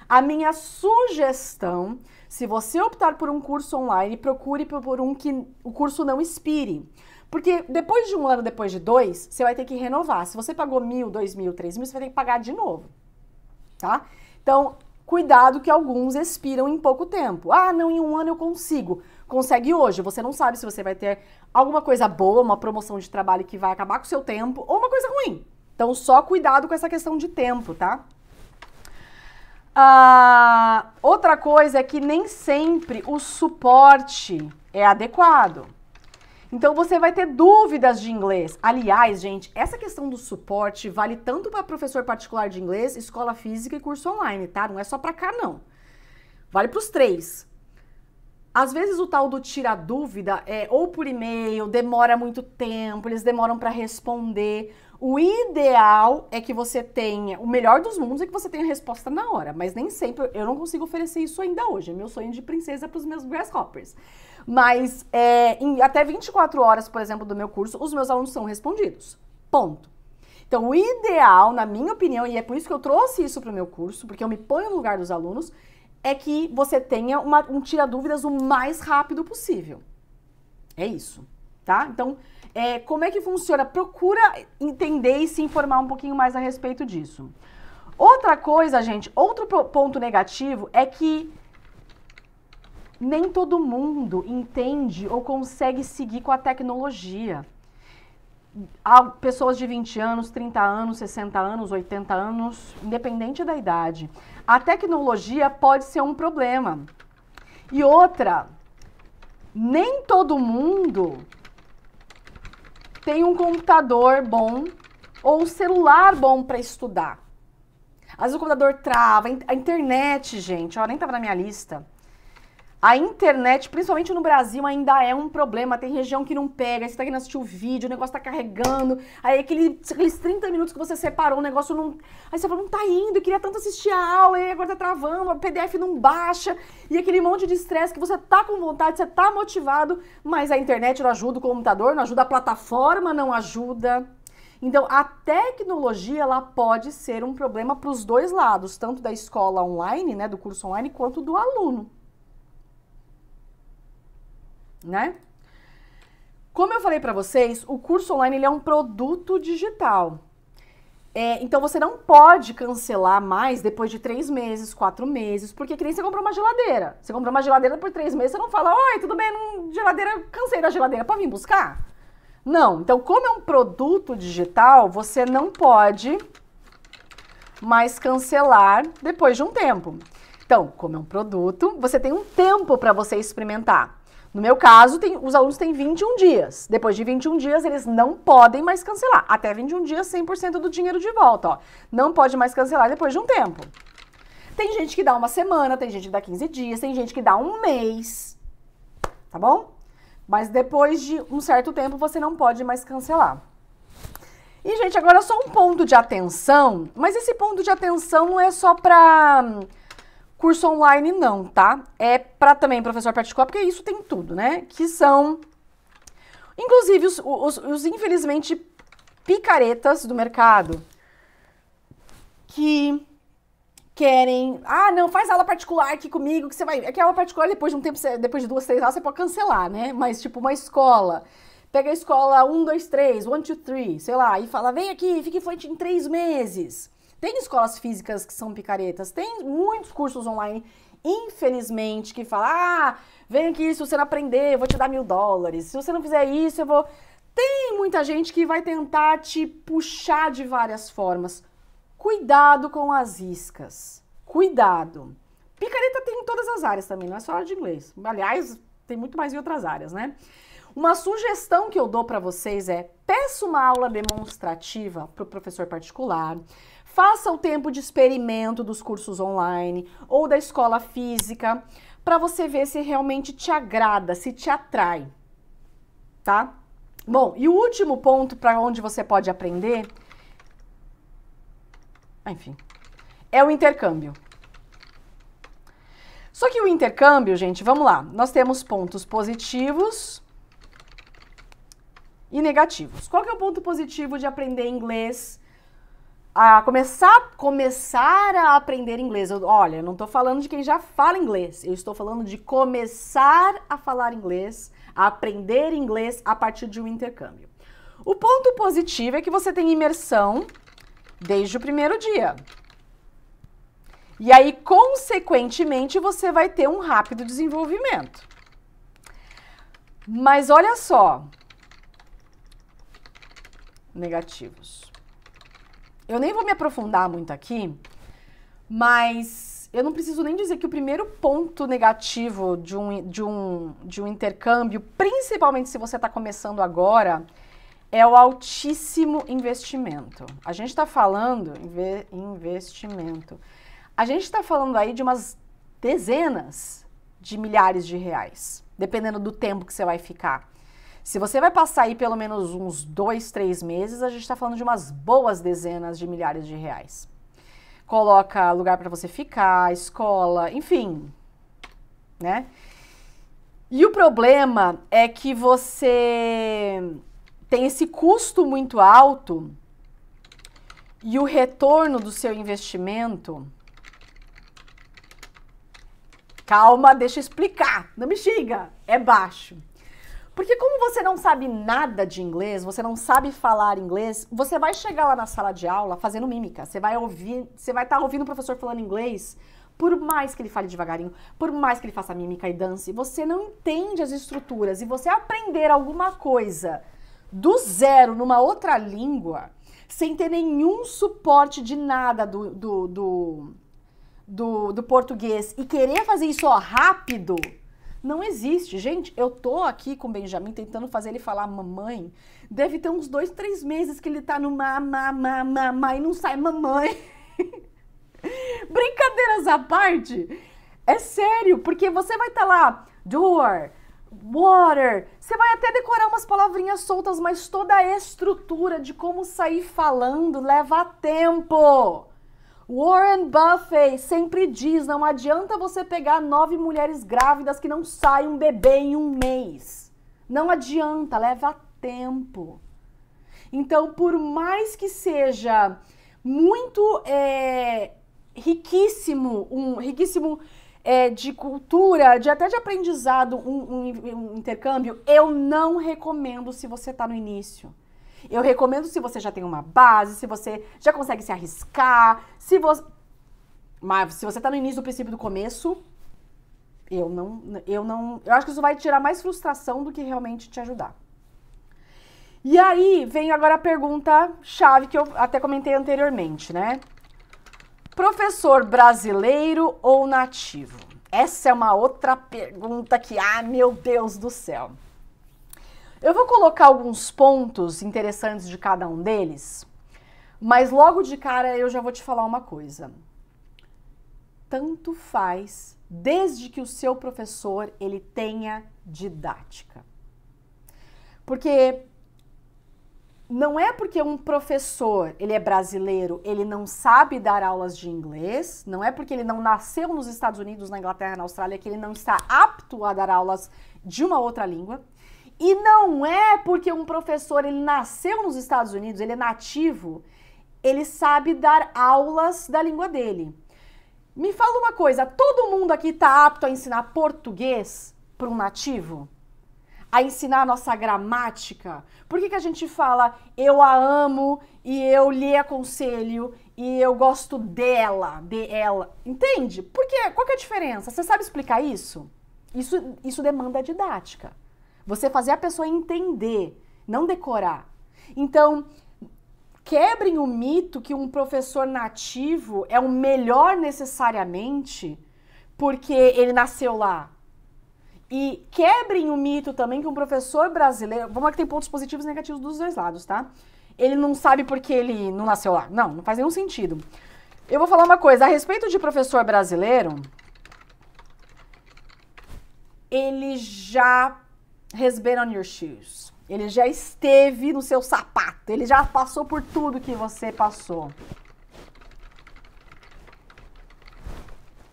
A minha sugestão se você optar por um curso online, procure por um que o curso não expire. Porque depois de um ano, depois de dois, você vai ter que renovar. Se você pagou mil, dois mil, três mil, você vai ter que pagar de novo. Tá? Então, cuidado que alguns expiram em pouco tempo. Ah, não, em um ano eu consigo. Consegue hoje. Você não sabe se você vai ter alguma coisa boa, uma promoção de trabalho que vai acabar com o seu tempo ou uma coisa ruim. Então, só cuidado com essa questão de tempo, tá? Ah, outra coisa é que nem sempre o suporte é adequado. Então você vai ter dúvidas de inglês. Aliás, gente, essa questão do suporte vale tanto para professor particular de inglês, escola física e curso online, tá? Não é só para cá não. Vale para os três. Às vezes o tal do tira dúvida é ou por e-mail, demora muito tempo, eles demoram para responder. O ideal é que você tenha o melhor dos mundos e é que você tenha a resposta na hora, mas nem sempre eu não consigo oferecer isso ainda hoje. É meu sonho de princesa para os meus grasshoppers. Mas é, em até 24 horas, por exemplo, do meu curso, os meus alunos são respondidos. Ponto. Então, o ideal, na minha opinião, e é por isso que eu trouxe isso para o meu curso, porque eu me ponho no lugar dos alunos, é que você tenha uma, um tira-dúvidas o mais rápido possível. É isso, tá? Então, é, como é que funciona? Procura entender e se informar um pouquinho mais a respeito disso. Outra coisa, gente, outro ponto negativo é que nem todo mundo entende ou consegue seguir com a tecnologia. Há pessoas de 20 anos, 30 anos, 60 anos, 80 anos, independente da idade. A tecnologia pode ser um problema. E outra, nem todo mundo tem um computador bom ou um celular bom para estudar. Às vezes o computador trava, a internet, gente, ó, nem tava na minha lista. A internet, principalmente no Brasil, ainda é um problema. Tem região que não pega, você tá querendo assistir o vídeo, o negócio tá carregando. Aí aquele, aqueles 30 minutos que você separou, o negócio não. Aí você falou não tá indo, eu queria tanto assistir a aula, e agora tá travando, o PDF não baixa. E aquele monte de estresse que você tá com vontade, você tá motivado, mas a internet não ajuda o computador, não ajuda a plataforma, não ajuda. Então, a tecnologia ela pode ser um problema para os dois lados, tanto da escola online, né, do curso online, quanto do aluno né? Como eu falei para vocês, o curso online ele é um produto digital. É, então você não pode cancelar mais depois de três meses, quatro meses, porque que nem você comprou uma geladeira. Você comprou uma geladeira por três meses, você não fala, oi, tudo bem, não, geladeira, cansei da geladeira, para vir buscar? Não. Então, como é um produto digital, você não pode mais cancelar depois de um tempo. Então, como é um produto, você tem um tempo para você experimentar. No meu caso, tem, os alunos têm 21 dias. Depois de 21 dias, eles não podem mais cancelar. Até 21 dias, 100% do dinheiro de volta. Ó. Não pode mais cancelar depois de um tempo. Tem gente que dá uma semana, tem gente que dá 15 dias, tem gente que dá um mês. Tá bom? Mas depois de um certo tempo, você não pode mais cancelar. E, gente, agora só um ponto de atenção, mas esse ponto de atenção não é só para hum, Curso online não, tá? É para também professor particular, porque isso tem tudo, né? Que são, inclusive, os, os, os infelizmente picaretas do mercado que querem. Ah, não, faz aula particular aqui comigo, que você vai. É que aula particular, depois de um tempo, depois de duas, três aulas, você pode cancelar, né? Mas, tipo, uma escola. Pega a escola 1, 2, 3, 1, 2, 3, sei lá, e fala, vem aqui, fique frente em três meses. Tem escolas físicas que são picaretas, tem muitos cursos online, infelizmente, que falam: ah, vem aqui, se você não aprender, eu vou te dar mil dólares. Se você não fizer isso, eu vou. Tem muita gente que vai tentar te puxar de várias formas. Cuidado com as iscas. Cuidado. Picareta tem em todas as áreas também, não é só de inglês. Aliás, tem muito mais em outras áreas, né? Uma sugestão que eu dou para vocês é: peça uma aula demonstrativa para o professor particular, Faça o tempo de experimento dos cursos online ou da escola física para você ver se realmente te agrada, se te atrai, tá? Bom, e o último ponto para onde você pode aprender, enfim, é o intercâmbio. Só que o intercâmbio, gente, vamos lá, nós temos pontos positivos e negativos. Qual que é o ponto positivo de aprender inglês a começar, começar a aprender inglês. Eu, olha, não estou falando de quem já fala inglês. Eu estou falando de começar a falar inglês, a aprender inglês a partir de um intercâmbio. O ponto positivo é que você tem imersão desde o primeiro dia. E aí, consequentemente, você vai ter um rápido desenvolvimento. Mas olha só. Negativos. Eu nem vou me aprofundar muito aqui, mas eu não preciso nem dizer que o primeiro ponto negativo de um, de um, de um intercâmbio, principalmente se você está começando agora, é o altíssimo investimento. A gente está falando investimento. A gente está falando aí de umas dezenas de milhares de reais, dependendo do tempo que você vai ficar. Se você vai passar aí pelo menos uns dois, três meses, a gente está falando de umas boas dezenas de milhares de reais. Coloca lugar para você ficar, escola, enfim, né? E o problema é que você tem esse custo muito alto e o retorno do seu investimento. Calma, deixa eu explicar. Não me xinga, é baixo. Porque como você não sabe nada de inglês, você não sabe falar inglês, você vai chegar lá na sala de aula fazendo mímica. Você vai ouvir, você vai estar tá ouvindo o professor falando inglês, por mais que ele fale devagarinho, por mais que ele faça mímica e dance, você não entende as estruturas e você aprender alguma coisa do zero numa outra língua, sem ter nenhum suporte de nada do, do, do, do, do português e querer fazer isso ó, rápido, não existe. Gente, eu tô aqui com o Benjamin tentando fazer ele falar mamãe. Deve ter uns dois, três meses que ele tá no mamá, mamá, mamá e não sai mamãe. Brincadeiras à parte, é sério, porque você vai estar tá lá, door, water. Você vai até decorar umas palavrinhas soltas, mas toda a estrutura de como sair falando leva tempo. Warren Buffett sempre diz: não adianta você pegar nove mulheres grávidas que não saem um bebê em um mês. Não adianta, leva tempo. Então, por mais que seja muito é, riquíssimo, um riquíssimo é, de cultura, de até de aprendizado, um, um, um intercâmbio, eu não recomendo se você está no início. Eu recomendo se você já tem uma base, se você já consegue se arriscar, se você. Mas se você tá no início do princípio do começo, eu não. Eu não. Eu acho que isso vai tirar mais frustração do que realmente te ajudar. E aí vem agora a pergunta chave que eu até comentei anteriormente, né? Professor brasileiro ou nativo? Essa é uma outra pergunta que, ah, meu Deus do céu. Eu vou colocar alguns pontos interessantes de cada um deles, mas logo de cara eu já vou te falar uma coisa. Tanto faz, desde que o seu professor ele tenha didática. Porque não é porque um professor, ele é brasileiro, ele não sabe dar aulas de inglês, não é porque ele não nasceu nos Estados Unidos, na Inglaterra, na Austrália, que ele não está apto a dar aulas de uma outra língua. E não é porque um professor ele nasceu nos Estados Unidos, ele é nativo, ele sabe dar aulas da língua dele. Me fala uma coisa, todo mundo aqui está apto a ensinar português para um nativo? A ensinar a nossa gramática? Por que, que a gente fala eu a amo e eu lhe aconselho e eu gosto dela, de ela? Entende? Por quê? Qual que é a diferença? Você sabe explicar isso? Isso, isso demanda didática. Você fazer a pessoa entender, não decorar. Então, quebrem o mito que um professor nativo é o melhor necessariamente porque ele nasceu lá. E quebrem o mito também que um professor brasileiro. Vamos lá que tem pontos positivos e negativos dos dois lados, tá? Ele não sabe porque ele não nasceu lá. Não, não faz nenhum sentido. Eu vou falar uma coisa. A respeito de professor brasileiro, ele já has been on your shoes. Ele já esteve no seu sapato. Ele já passou por tudo que você passou.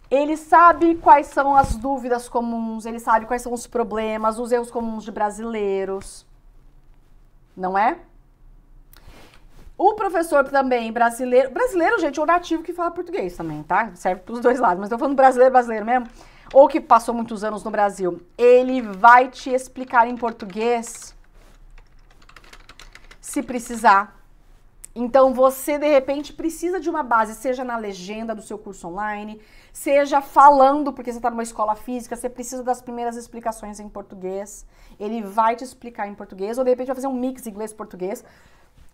Ele sabe quais são as dúvidas comuns, ele sabe quais são os problemas, os erros comuns de brasileiros. Não é? O professor também brasileiro, brasileiro, gente, é ou nativo que fala português também, tá? Serve para os dois lados, mas estou falando brasileiro, brasileiro mesmo ou que passou muitos anos no Brasil, ele vai te explicar em português se precisar. Então você de repente precisa de uma base, seja na legenda do seu curso online, seja falando, porque você está numa escola física, você precisa das primeiras explicações em português. Ele vai te explicar em português, ou de repente vai fazer um mix inglês-português,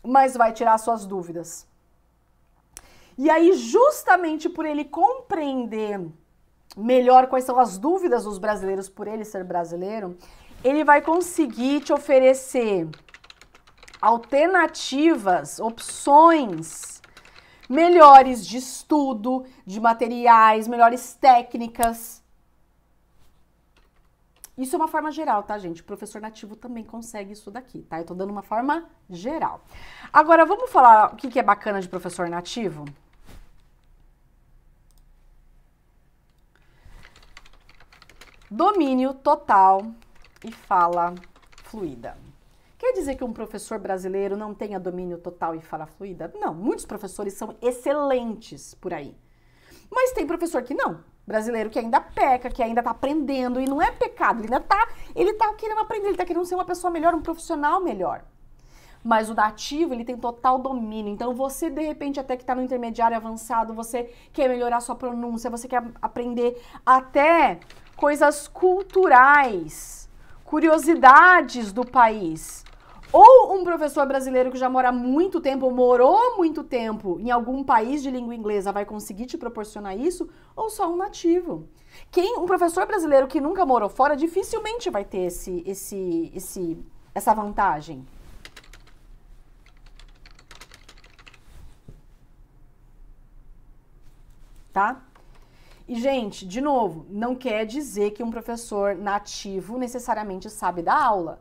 mas vai tirar suas dúvidas. E aí, justamente por ele compreender melhor quais são as dúvidas dos brasileiros por ele ser brasileiro, ele vai conseguir te oferecer alternativas, opções melhores de estudo, de materiais, melhores técnicas. Isso é uma forma geral, tá, gente? O professor nativo também consegue isso daqui, tá? Eu tô dando uma forma geral. Agora, vamos falar o que, que é bacana de professor nativo? domínio total e fala fluida. Quer dizer que um professor brasileiro não tenha domínio total e fala fluida? Não, muitos professores são excelentes por aí. Mas tem professor que não. Brasileiro que ainda peca, que ainda tá aprendendo, e não é pecado, ele ainda tá, ele tá querendo aprender, ele tá querendo ser uma pessoa melhor, um profissional melhor. Mas o nativo, ele tem total domínio. Então você, de repente, até que tá no intermediário avançado, você quer melhorar sua pronúncia, você quer aprender até coisas culturais, curiosidades do país. Ou um professor brasileiro que já mora muito tempo, ou morou muito tempo em algum país de língua inglesa vai conseguir te proporcionar isso, ou só um nativo. Quem, um professor brasileiro que nunca morou fora dificilmente vai ter esse, esse, esse, essa vantagem. Tá? E, gente, de novo, não quer dizer que um professor nativo necessariamente sabe da aula.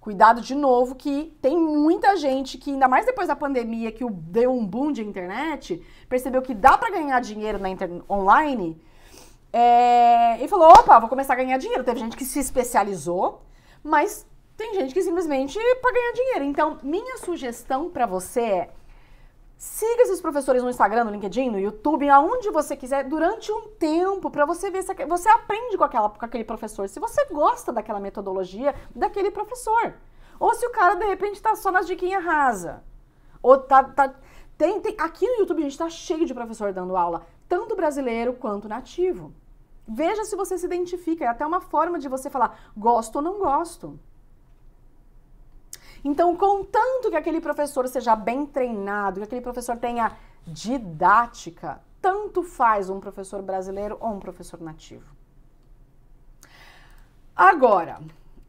Cuidado de novo que tem muita gente que, ainda mais depois da pandemia, que deu um boom de internet, percebeu que dá para ganhar dinheiro na internet online é, e falou, opa, vou começar a ganhar dinheiro. Teve gente que se especializou, mas tem gente que simplesmente é para ganhar dinheiro. Então, minha sugestão para você é Siga esses professores no Instagram, no LinkedIn, no YouTube, aonde você quiser, durante um tempo, para você ver se você aprende com, aquela, com aquele professor, se você gosta daquela metodologia daquele professor. Ou se o cara, de repente, está só nas diquinhas rasa. Ou tá, tá tem, tem, aqui no YouTube a gente está cheio de professor dando aula, tanto brasileiro quanto nativo. Veja se você se identifica, é até uma forma de você falar gosto ou não gosto. Então, contanto que aquele professor seja bem treinado, que aquele professor tenha didática, tanto faz um professor brasileiro ou um professor nativo. Agora,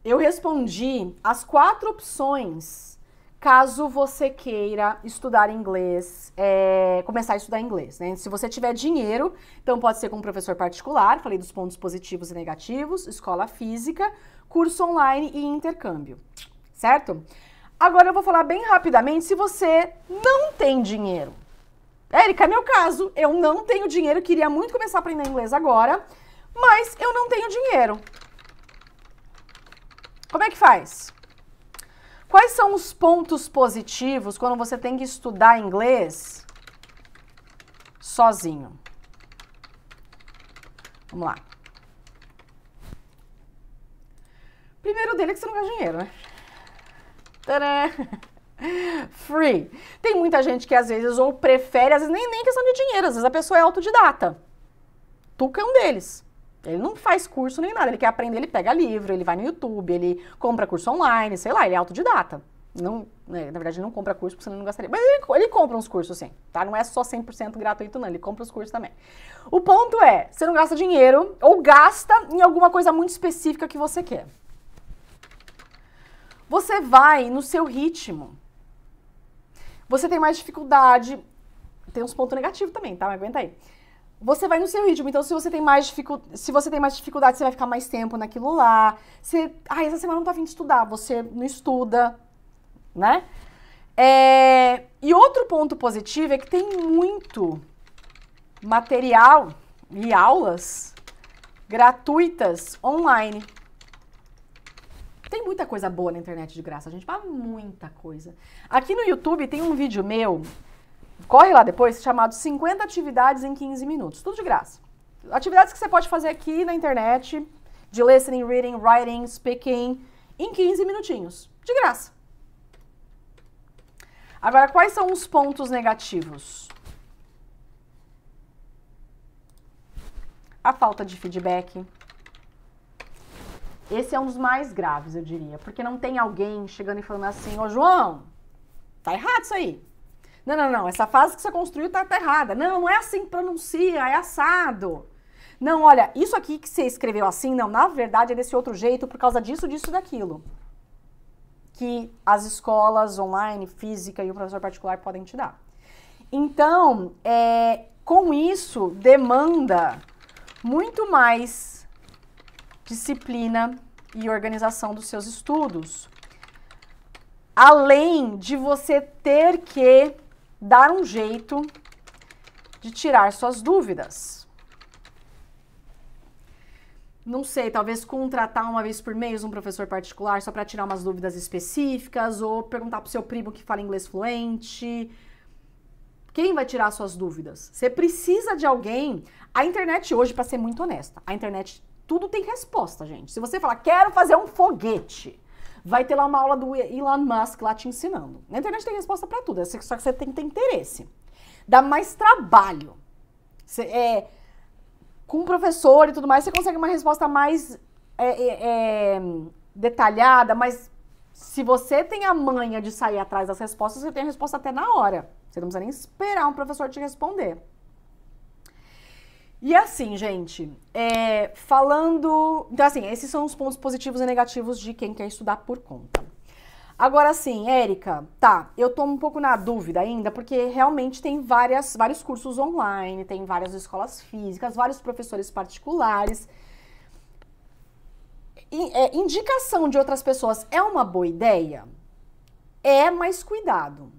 eu respondi as quatro opções caso você queira estudar inglês, é, começar a estudar inglês, né? Se você tiver dinheiro, então pode ser com um professor particular, falei dos pontos positivos e negativos, escola física, curso online e intercâmbio certo? Agora eu vou falar bem rapidamente se você não tem dinheiro. Érica, é meu caso, eu não tenho dinheiro, queria muito começar a aprender inglês agora, mas eu não tenho dinheiro. Como é que faz? Quais são os pontos positivos quando você tem que estudar inglês sozinho? Vamos lá. Primeiro dele é que você não ganha dinheiro, né? Tadã! Free. Tem muita gente que às vezes ou prefere, às vezes nem, nem questão de dinheiro, às vezes a pessoa é autodidata. Tuca é um deles. Ele não faz curso nem nada, ele quer aprender, ele pega livro, ele vai no YouTube, ele compra curso online, sei lá, ele é autodidata. Não, né, na verdade, não compra curso porque senão não gastaria. Mas ele, ele, compra uns cursos, sim, tá? Não é só 100% gratuito, não. Ele compra os cursos também. O ponto é, você não gasta dinheiro ou gasta em alguma coisa muito específica que você quer. Você vai no seu ritmo. Você tem mais dificuldade. Tem uns pontos negativos também, tá? Mas aguenta aí. Você vai no seu ritmo. Então, se você tem mais, dificu... se você tem mais dificuldade, você vai ficar mais tempo naquilo lá. Você... Ah, essa semana não tá vindo estudar. Você não estuda, né? É... E outro ponto positivo é que tem muito material e aulas gratuitas online muita coisa boa na internet de graça, a gente. Para muita coisa. Aqui no YouTube tem um vídeo meu, corre lá depois, chamado 50 atividades em 15 minutos. Tudo de graça. Atividades que você pode fazer aqui na internet, de listening, reading, writing, speaking, em 15 minutinhos. De graça. Agora, quais são os pontos negativos? A falta de feedback, esse é um dos mais graves, eu diria, porque não tem alguém chegando e falando assim: Ô João, tá errado isso aí. Não, não, não, essa fase que você construiu tá, tá errada. Não, não é assim que pronuncia, é assado. Não, olha, isso aqui que você escreveu assim, não, na verdade é desse outro jeito por causa disso, disso, daquilo. Que as escolas online, física e o professor particular podem te dar. Então, é, com isso, demanda muito mais disciplina e organização dos seus estudos. Além de você ter que dar um jeito de tirar suas dúvidas. Não sei, talvez contratar uma vez por mês um professor particular só para tirar umas dúvidas específicas ou perguntar para o seu primo que fala inglês fluente. Quem vai tirar suas dúvidas? Você precisa de alguém. A internet hoje, para ser muito honesta, a internet tudo tem resposta, gente. Se você falar, quero fazer um foguete, vai ter lá uma aula do Elon Musk lá te ensinando. Na internet tem resposta para tudo, é só que você tem que ter interesse. Dá mais trabalho. Você, é, com o professor e tudo mais, você consegue uma resposta mais é, é, é, detalhada, mas se você tem a manha de sair atrás das respostas, você tem a resposta até na hora. Você não precisa nem esperar um professor te responder. E assim, gente, é, falando. Então, assim, esses são os pontos positivos e negativos de quem quer estudar por conta. Agora sim, Érica, tá, eu tô um pouco na dúvida ainda, porque realmente tem várias, vários cursos online, tem várias escolas físicas, vários professores particulares. E, é, indicação de outras pessoas é uma boa ideia? É, mas cuidado.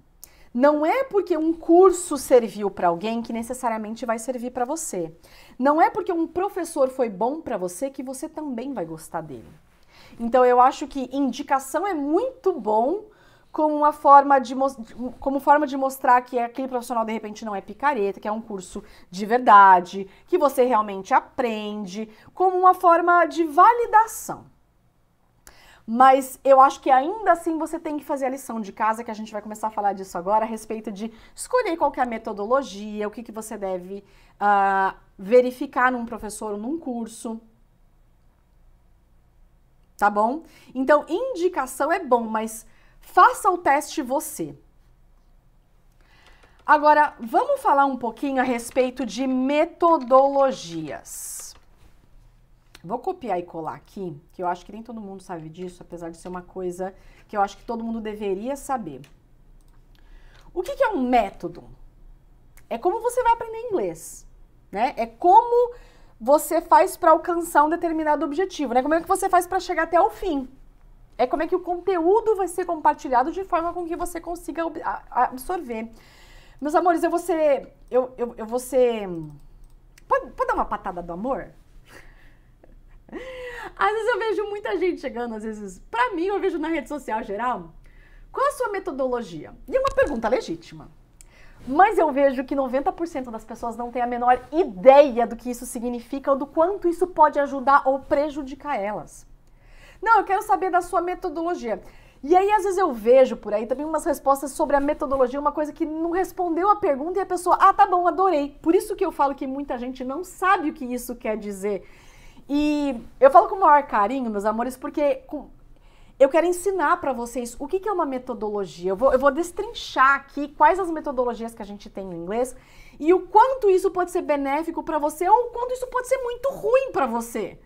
Não é porque um curso serviu para alguém que necessariamente vai servir para você. Não é porque um professor foi bom para você que você também vai gostar dele. Então eu acho que indicação é muito bom como uma forma de como forma de mostrar que aquele profissional de repente não é picareta, que é um curso de verdade, que você realmente aprende, como uma forma de validação. Mas eu acho que ainda assim você tem que fazer a lição de casa, que a gente vai começar a falar disso agora, a respeito de escolher qual é a metodologia, o que, que você deve uh, verificar num professor ou num curso. Tá bom? Então, indicação é bom, mas faça o teste você. Agora, vamos falar um pouquinho a respeito de metodologias. Vou copiar e colar aqui, que eu acho que nem todo mundo sabe disso, apesar de ser uma coisa que eu acho que todo mundo deveria saber. O que, que é um método? É como você vai aprender inglês, né? É como você faz para alcançar um determinado objetivo, né? Como é que você faz para chegar até o fim? É como é que o conteúdo vai ser compartilhado de forma com que você consiga absorver. Meus amores, eu vou ser. Eu, eu, eu vou ser. Hum, pode, pode dar uma patada do amor? Às vezes eu vejo muita gente chegando, às vezes, para mim, eu vejo na rede social geral, qual a sua metodologia? E é uma pergunta legítima. Mas eu vejo que 90% das pessoas não tem a menor ideia do que isso significa ou do quanto isso pode ajudar ou prejudicar elas. Não, eu quero saber da sua metodologia. E aí, às vezes, eu vejo por aí também umas respostas sobre a metodologia, uma coisa que não respondeu a pergunta e a pessoa, ah, tá bom, adorei. Por isso que eu falo que muita gente não sabe o que isso quer dizer e eu falo com o maior carinho, meus amores, porque eu quero ensinar para vocês o que, que, é uma metodologia. Eu vou, eu vou destrinchar aqui quais as metodologias que a gente tem em inglês e o quanto isso pode ser benéfico para você ou o quanto isso pode ser muito ruim para você.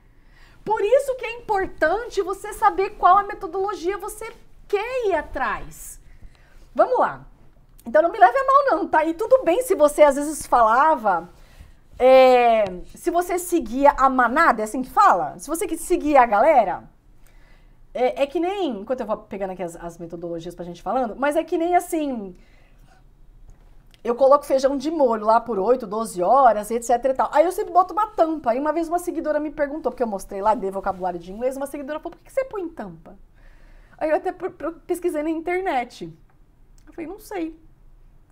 Por isso que é importante você saber qual a metodologia você quer ir atrás. Vamos lá. Então não me leve a mal não, tá? E tudo bem se você às vezes falava é, se você seguir a manada, é assim que fala? Se você seguir a galera, é, é, que nem. Enquanto eu vou pegando aqui as, as metodologias pra gente falando, mas é que nem assim. Eu coloco feijão de molho lá por 8, 12 horas, etc e tal. Aí eu sempre boto uma tampa. E uma vez uma seguidora me perguntou, porque eu mostrei lá de vocabulário de inglês, uma seguidora falou: por que você põe tampa? Aí eu até pesquisei na internet. Eu falei: não sei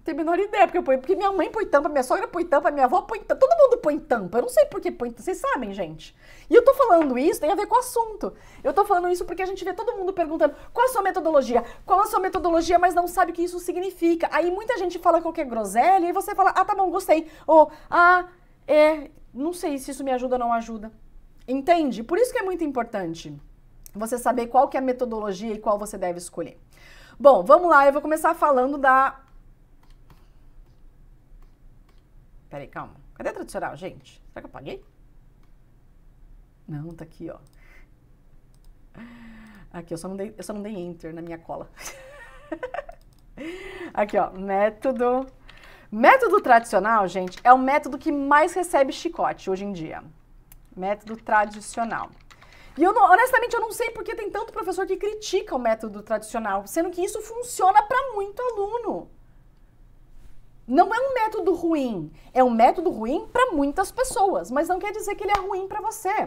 tenho a menor ideia, porque, eu, porque minha mãe põe tampa, minha sogra põe tampa, minha avó põe tampa, todo mundo põe tampa. Eu não sei por que põe tampa, vocês sabem, gente. E eu tô falando isso, tem a ver com o assunto. Eu tô falando isso porque a gente vê todo mundo perguntando qual a sua metodologia, qual a sua metodologia, mas não sabe o que isso significa. Aí muita gente fala qualquer groselha e você fala, ah, tá bom, gostei. Ou, ah, é, não sei se isso me ajuda ou não ajuda. Entende? Por isso que é muito importante você saber qual que é a metodologia e qual você deve escolher. Bom, vamos lá, eu vou começar falando da Peraí, calma. Cadê a tradicional, gente? Será que eu paguei? Não, tá aqui, ó. Aqui, eu só não dei, eu só não dei enter na minha cola. aqui, ó, método. Método tradicional, gente, é o método que mais recebe chicote hoje em dia. Método tradicional. E eu não, honestamente eu não sei porque tem tanto professor que critica o método tradicional, sendo que isso funciona para muito aluno. Não é um método ruim. É um método ruim para muitas pessoas, mas não quer dizer que ele é ruim para você.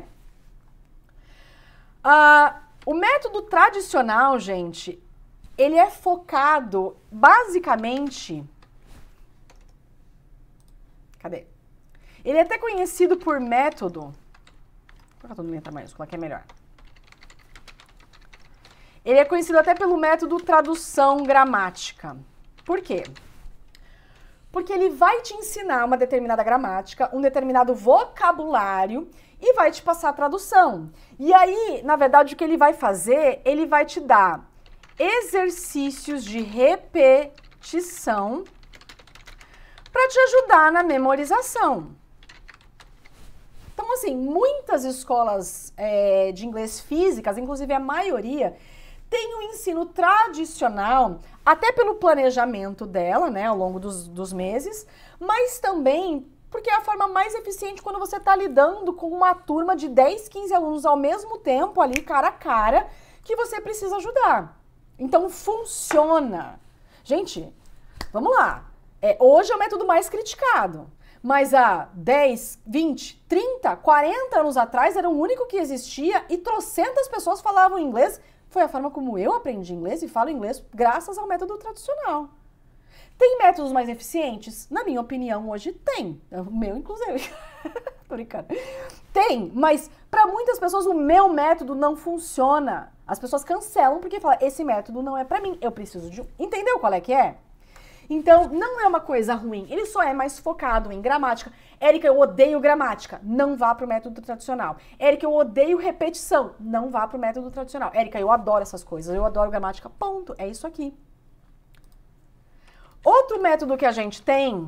Uh, o método tradicional, gente, ele é focado basicamente. Cadê? Ele é até conhecido por método. Vou colocar tudo em letra maiúscula, que é melhor. Ele é conhecido até pelo método tradução gramática. Por quê? Porque ele vai te ensinar uma determinada gramática, um determinado vocabulário e vai te passar a tradução. E aí, na verdade, o que ele vai fazer? Ele vai te dar exercícios de repetição para te ajudar na memorização. Então, assim, muitas escolas é, de inglês físicas, inclusive a maioria, tem o ensino tradicional, até pelo planejamento dela, né, ao longo dos, dos meses, mas também porque é a forma mais eficiente quando você está lidando com uma turma de 10, 15 alunos ao mesmo tempo ali, cara a cara, que você precisa ajudar. Então funciona. Gente, vamos lá. É, hoje é o método mais criticado. Mas há 10, 20, 30, 40 anos atrás era o único que existia e trocentas pessoas falavam inglês foi a forma como eu aprendi inglês e falo inglês graças ao método tradicional. Tem métodos mais eficientes? Na minha opinião, hoje tem. É o meu, inclusive. Tô brincando. Tem, mas para muitas pessoas o meu método não funciona. As pessoas cancelam porque falam, esse método não é para mim. Eu preciso de... Entendeu qual é que é? Então, não é uma coisa ruim. Ele só é mais focado em gramática. Érica, eu odeio gramática. Não vá para o método tradicional. Érica, eu odeio repetição. Não vá para o método tradicional. Érica, eu adoro essas coisas. Eu adoro gramática. Ponto. É isso aqui. Outro método que a gente tem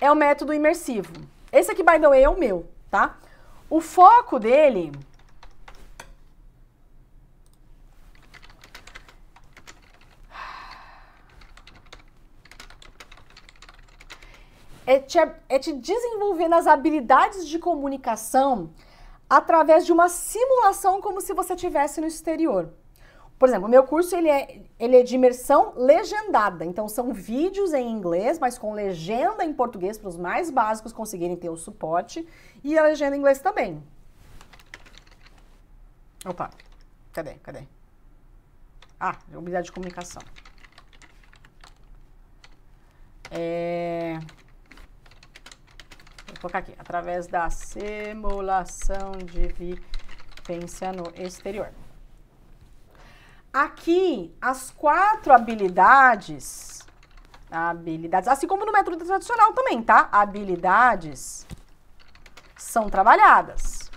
é o método imersivo. Esse aqui, by the way, é o meu, tá? O foco dele é te, é te desenvolver nas habilidades de comunicação através de uma simulação como se você tivesse no exterior. Por exemplo, o meu curso ele é, ele é de imersão legendada, então são vídeos em inglês, mas com legenda em português para os mais básicos conseguirem ter o suporte e a legenda em inglês também. Opa, cadê, cadê? Ah, habilidade de comunicação. É colocar aqui, através da simulação de vivência no exterior. Aqui, as quatro habilidades, habilidades, assim como no método tradicional também, tá? Habilidades são trabalhadas.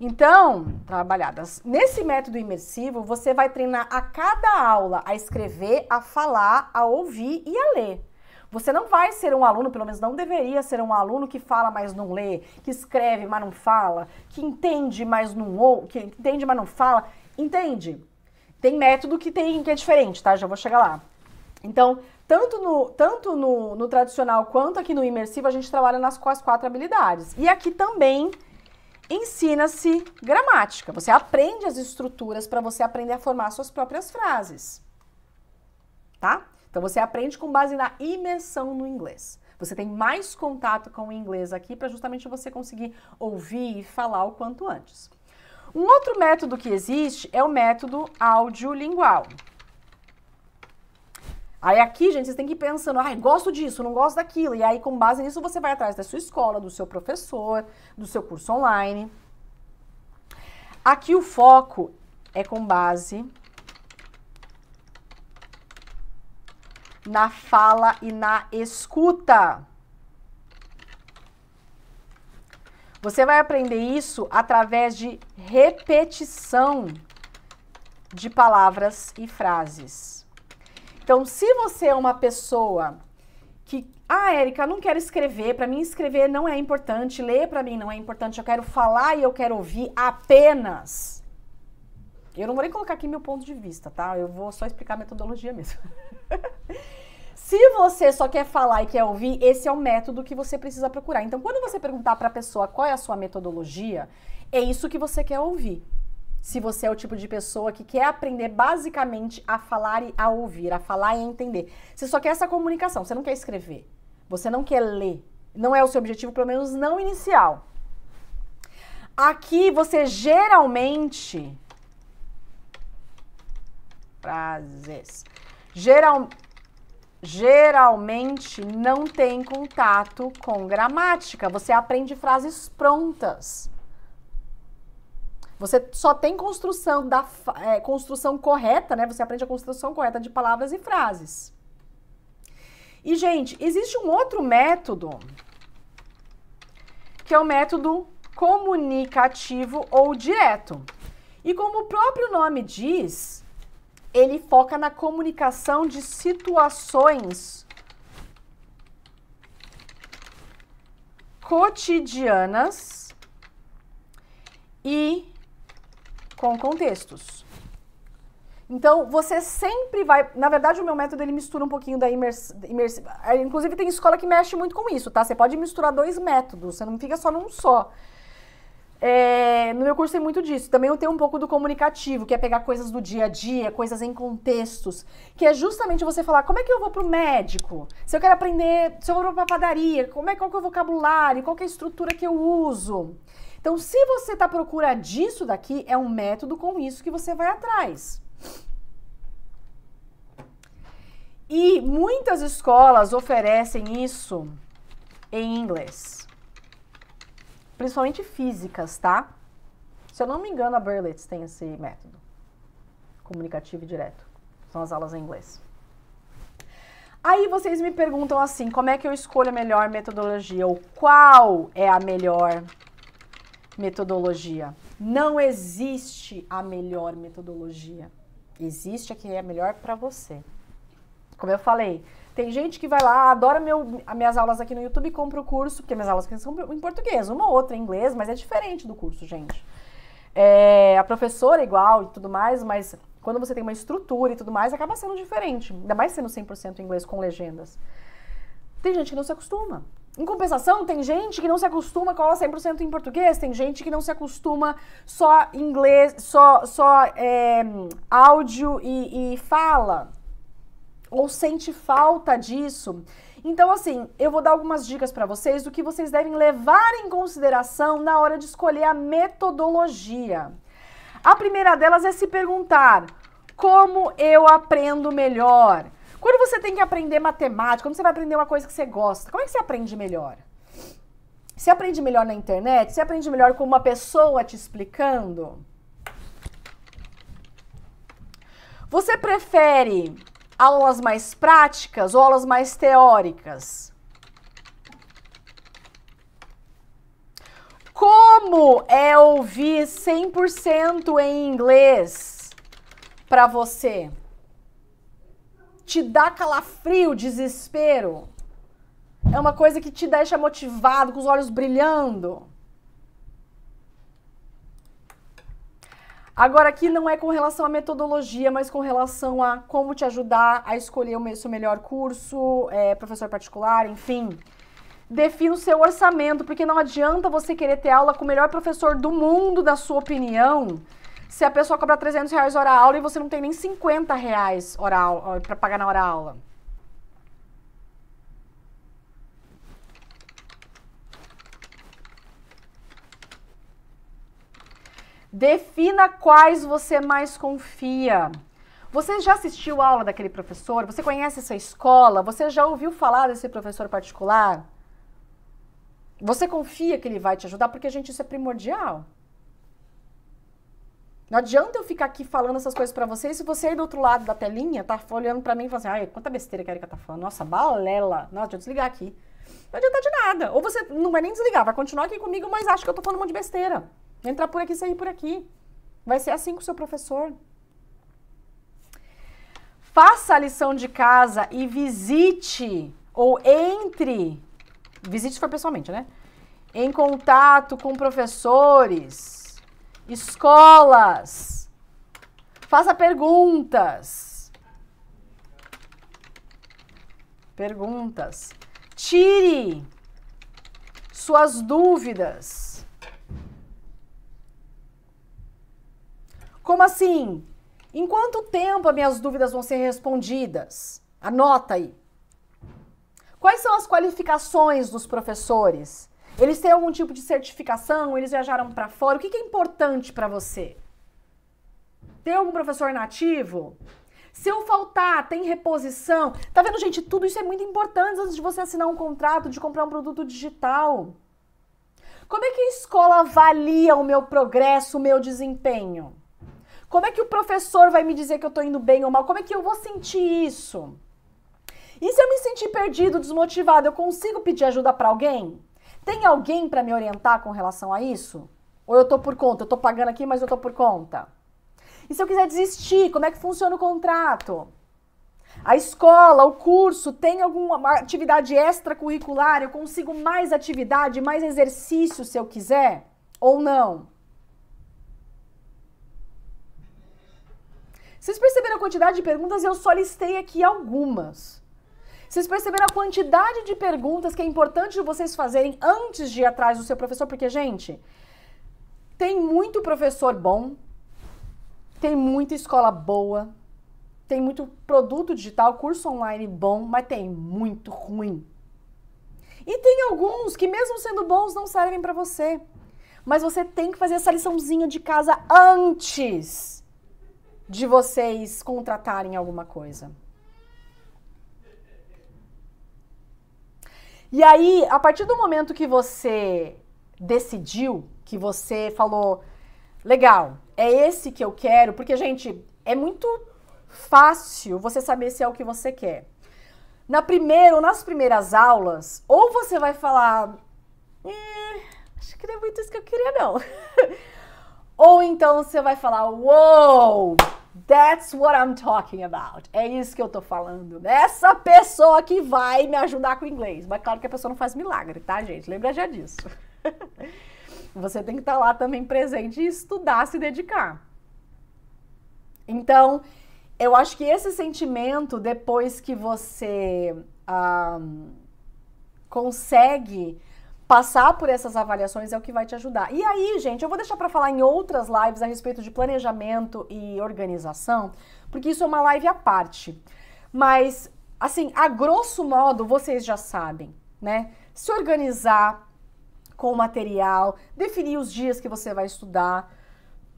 Então, trabalhadas. Nesse método imersivo, você vai treinar a cada aula a escrever, a falar, a ouvir e a ler. Você não vai ser um aluno, pelo menos não deveria ser um aluno que fala, mas não lê, que escreve, mas não fala, que entende, mas não ou, que entende, mas não fala. Entende? Tem método que tem que é diferente, tá? Já vou chegar lá. Então, tanto no, tanto no, no tradicional quanto aqui no imersivo, a gente trabalha nas com as quatro habilidades. E aqui também ensina-se gramática. Você aprende as estruturas para você aprender a formar suas próprias frases. Tá? Então você aprende com base na imersão no inglês. Você tem mais contato com o inglês aqui para justamente você conseguir ouvir e falar o quanto antes. Um outro método que existe é o método audiolingual. Aí aqui, gente, vocês têm que ir pensando, ai, ah, gosto disso, não gosto daquilo. E aí, com base nisso, você vai atrás da sua escola, do seu professor, do seu curso online. Aqui o foco é com base na fala e na escuta. Você vai aprender isso através de repetição de palavras e frases. Então, se você é uma pessoa que, ah, Érica, não quero escrever, para mim escrever não é importante, ler para mim não é importante, eu quero falar e eu quero ouvir apenas. Eu não vou nem colocar aqui meu ponto de vista, tá? Eu vou só explicar a metodologia mesmo. Se você só quer falar e quer ouvir, esse é o método que você precisa procurar. Então, quando você perguntar para a pessoa qual é a sua metodologia, é isso que você quer ouvir. Se você é o tipo de pessoa que quer aprender basicamente a falar e a ouvir, a falar e a entender. Você só quer essa comunicação, você não quer escrever, você não quer ler. Não é o seu objetivo, pelo menos não inicial. Aqui você geralmente. Frases geral, geralmente não tem contato com gramática. Você aprende frases prontas. Você só tem construção da é, construção correta, né? Você aprende a construção correta de palavras e frases. E gente, existe um outro método que é o método comunicativo ou direto. E como o próprio nome diz, ele foca na comunicação de situações cotidianas e com contextos. Então, você sempre vai. Na verdade, o meu método ele mistura um pouquinho da imersiva. Inclusive, tem escola que mexe muito com isso, tá? Você pode misturar dois métodos, você não fica só num só. É, no meu curso tem muito disso. Também eu tenho um pouco do comunicativo, que é pegar coisas do dia a dia, coisas em contextos, que é justamente você falar como é que eu vou pro médico, se eu quero aprender, se eu vou pra padaria, como é, qual que é o vocabulário, qual que é a estrutura que eu uso. Então, se você tá à procura disso daqui, é um método com isso que você vai atrás. E muitas escolas oferecem isso em inglês principalmente físicas, tá? Se eu não me engano, a Berlitz tem esse método comunicativo e direto. São as aulas em inglês. Aí vocês me perguntam assim, como é que eu escolho a melhor metodologia ou qual é a melhor metodologia? Não existe a melhor metodologia. Existe a que é melhor para você. Como eu falei, tem gente que vai lá, adora meu, minhas aulas aqui no YouTube, e compra o curso, porque minhas aulas são em português, uma ou outra em inglês, mas é diferente do curso, gente. É, a professora é igual e tudo mais, mas quando você tem uma estrutura e tudo mais, acaba sendo diferente. Ainda mais sendo 100% inglês com legendas. Tem gente que não se acostuma. Em compensação, tem gente que não se acostuma com aula 100% em português, tem gente que não se acostuma só inglês, só, só é, áudio e, e, fala ou sente falta disso. Então, assim, eu vou dar algumas dicas para vocês do que vocês devem levar em consideração na hora de escolher a metodologia. A primeira delas é se perguntar: como eu aprendo melhor? Quando você tem que aprender matemática, quando você vai aprender uma coisa que você gosta, como é que você aprende melhor? Você aprende melhor na internet? Você aprende melhor com uma pessoa te explicando? Você prefere aulas mais práticas ou aulas mais teóricas? Como é ouvir 100% em inglês para você? Te dá calafrio, desespero? É uma coisa que te deixa motivado, com os olhos brilhando? Agora, aqui não é com relação à metodologia, mas com relação a como te ajudar a escolher o seu melhor curso, é, professor particular, enfim. Defina o seu orçamento, porque não adianta você querer ter aula com o melhor professor do mundo, da sua opinião, se a pessoa cobra 300 reais hora aula e você não tem nem 50 reais para eh, pagar na hora aula. Defina quais você mais confia. Você já assistiu a aula daquele professor? Você conhece essa escola? Você já ouviu falar desse professor particular? Você confia que ele vai te ajudar? Porque, gente, isso é primordial. Não adianta eu ficar aqui falando essas coisas para vocês se você aí do outro lado da telinha tá olhando para mim e falando assim, ai, quanta besteira que a Erika tá falando. Nossa, balela. Nossa, deixa eu desligar aqui. Não adianta de nada. Ou você não vai nem desligar, vai continuar aqui comigo, mas acha que eu tô falando um monte de besteira. Entrar por aqui, e sair por aqui. Vai ser assim com o seu professor. Faça a lição de casa e visite ou entre, visite for pessoalmente, né? Em contato com professores, escolas. Faça perguntas. Perguntas. Tire suas dúvidas. Como assim? Em quanto tempo as minhas dúvidas vão ser respondidas? Anota aí. Quais são as qualificações dos professores? Eles têm algum tipo de certificação? Eles viajaram para fora? O que, que é importante para você? Tem algum professor nativo? Se eu faltar, tem reposição? Tá vendo, gente? Tudo isso é muito importante antes de você assinar um contrato, de comprar um produto digital. Como é que a escola avalia o meu progresso, o meu desempenho? Como é que o professor vai me dizer que eu estou indo bem ou mal? Como é que eu vou sentir isso? E se eu me sentir perdido, desmotivado, eu consigo pedir ajuda para alguém? Tem alguém para me orientar com relação a isso? Ou eu estou por conta? Eu estou pagando aqui, mas eu estou por conta. E se eu quiser desistir, como é que funciona o contrato? A escola, o curso, tem alguma atividade extracurricular? Eu consigo mais atividade, mais exercício se eu quiser? Ou não? Vocês perceberam a quantidade de perguntas? Eu só listei aqui algumas. Vocês perceberam a quantidade de perguntas que é importante vocês fazerem antes de ir atrás do seu professor? Porque, gente, tem muito professor bom, tem muita escola boa, tem muito produto digital, curso online bom, mas tem muito ruim. E tem alguns que, mesmo sendo bons, não servem para você. Mas você tem que fazer essa liçãozinha de casa antes de vocês contratarem alguma coisa. E aí, a partir do momento que você decidiu, que você falou, legal, é esse que eu quero, porque, gente, é muito fácil você saber se é o que você quer. Na primeira ou nas primeiras aulas, ou você vai falar, eh, acho que não é muito isso que eu queria, não. Ou então você vai falar: Wow, That's what I'm talking about. É isso que eu tô falando. Essa pessoa que vai me ajudar com o inglês. Mas claro que a pessoa não faz milagre, tá, gente? Lembra já disso. Você tem que estar tá lá também presente e estudar, se dedicar. Então, eu acho que esse sentimento, depois que você um, ah, consegue passar por essas avaliações é o que vai te ajudar. E aí, gente, eu vou deixar para falar em outras lives a respeito de planejamento e organização, porque isso é uma live à parte. Mas, assim, a grosso modo, vocês já sabem, né? Se organizar com o material, definir os dias que você vai estudar,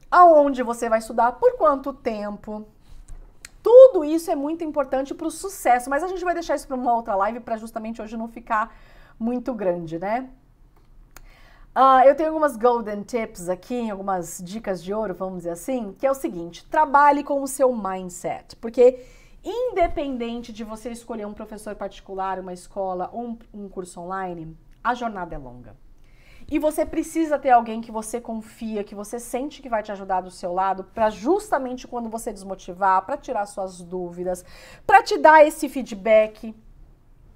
aonde você vai estudar, por quanto tempo. Tudo isso é muito importante para o sucesso, mas a gente vai deixar isso para uma outra live para justamente hoje não ficar muito grande, né? Ah, eu tenho algumas golden tips aqui, algumas dicas de ouro, vamos dizer assim, que é o seguinte: trabalhe com o seu mindset, porque independente de você escolher um professor particular, uma escola ou um, um curso online, a jornada é longa. E você precisa ter alguém que você confia, que você sente que vai te ajudar do seu lado, para justamente quando você desmotivar, para tirar suas dúvidas, para te dar esse feedback,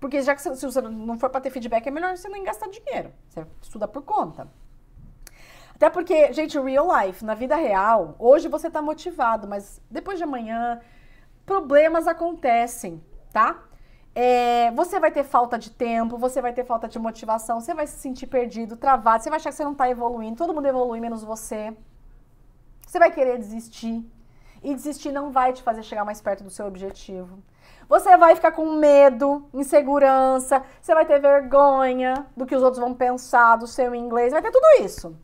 porque já que se você não for para ter feedback, é melhor você nem gastar dinheiro. Você estuda por conta. Até porque, gente, real life, na vida real, hoje você está motivado, mas depois de amanhã, problemas acontecem, tá? É, você vai ter falta de tempo, você vai ter falta de motivação, você vai se sentir perdido, travado, você vai achar que você não está evoluindo, todo mundo evolui menos você. Você vai querer desistir. E desistir não vai te fazer chegar mais perto do seu objetivo. Você vai ficar com medo, insegurança, você vai ter vergonha do que os outros vão pensar do seu inglês, vai ter tudo isso.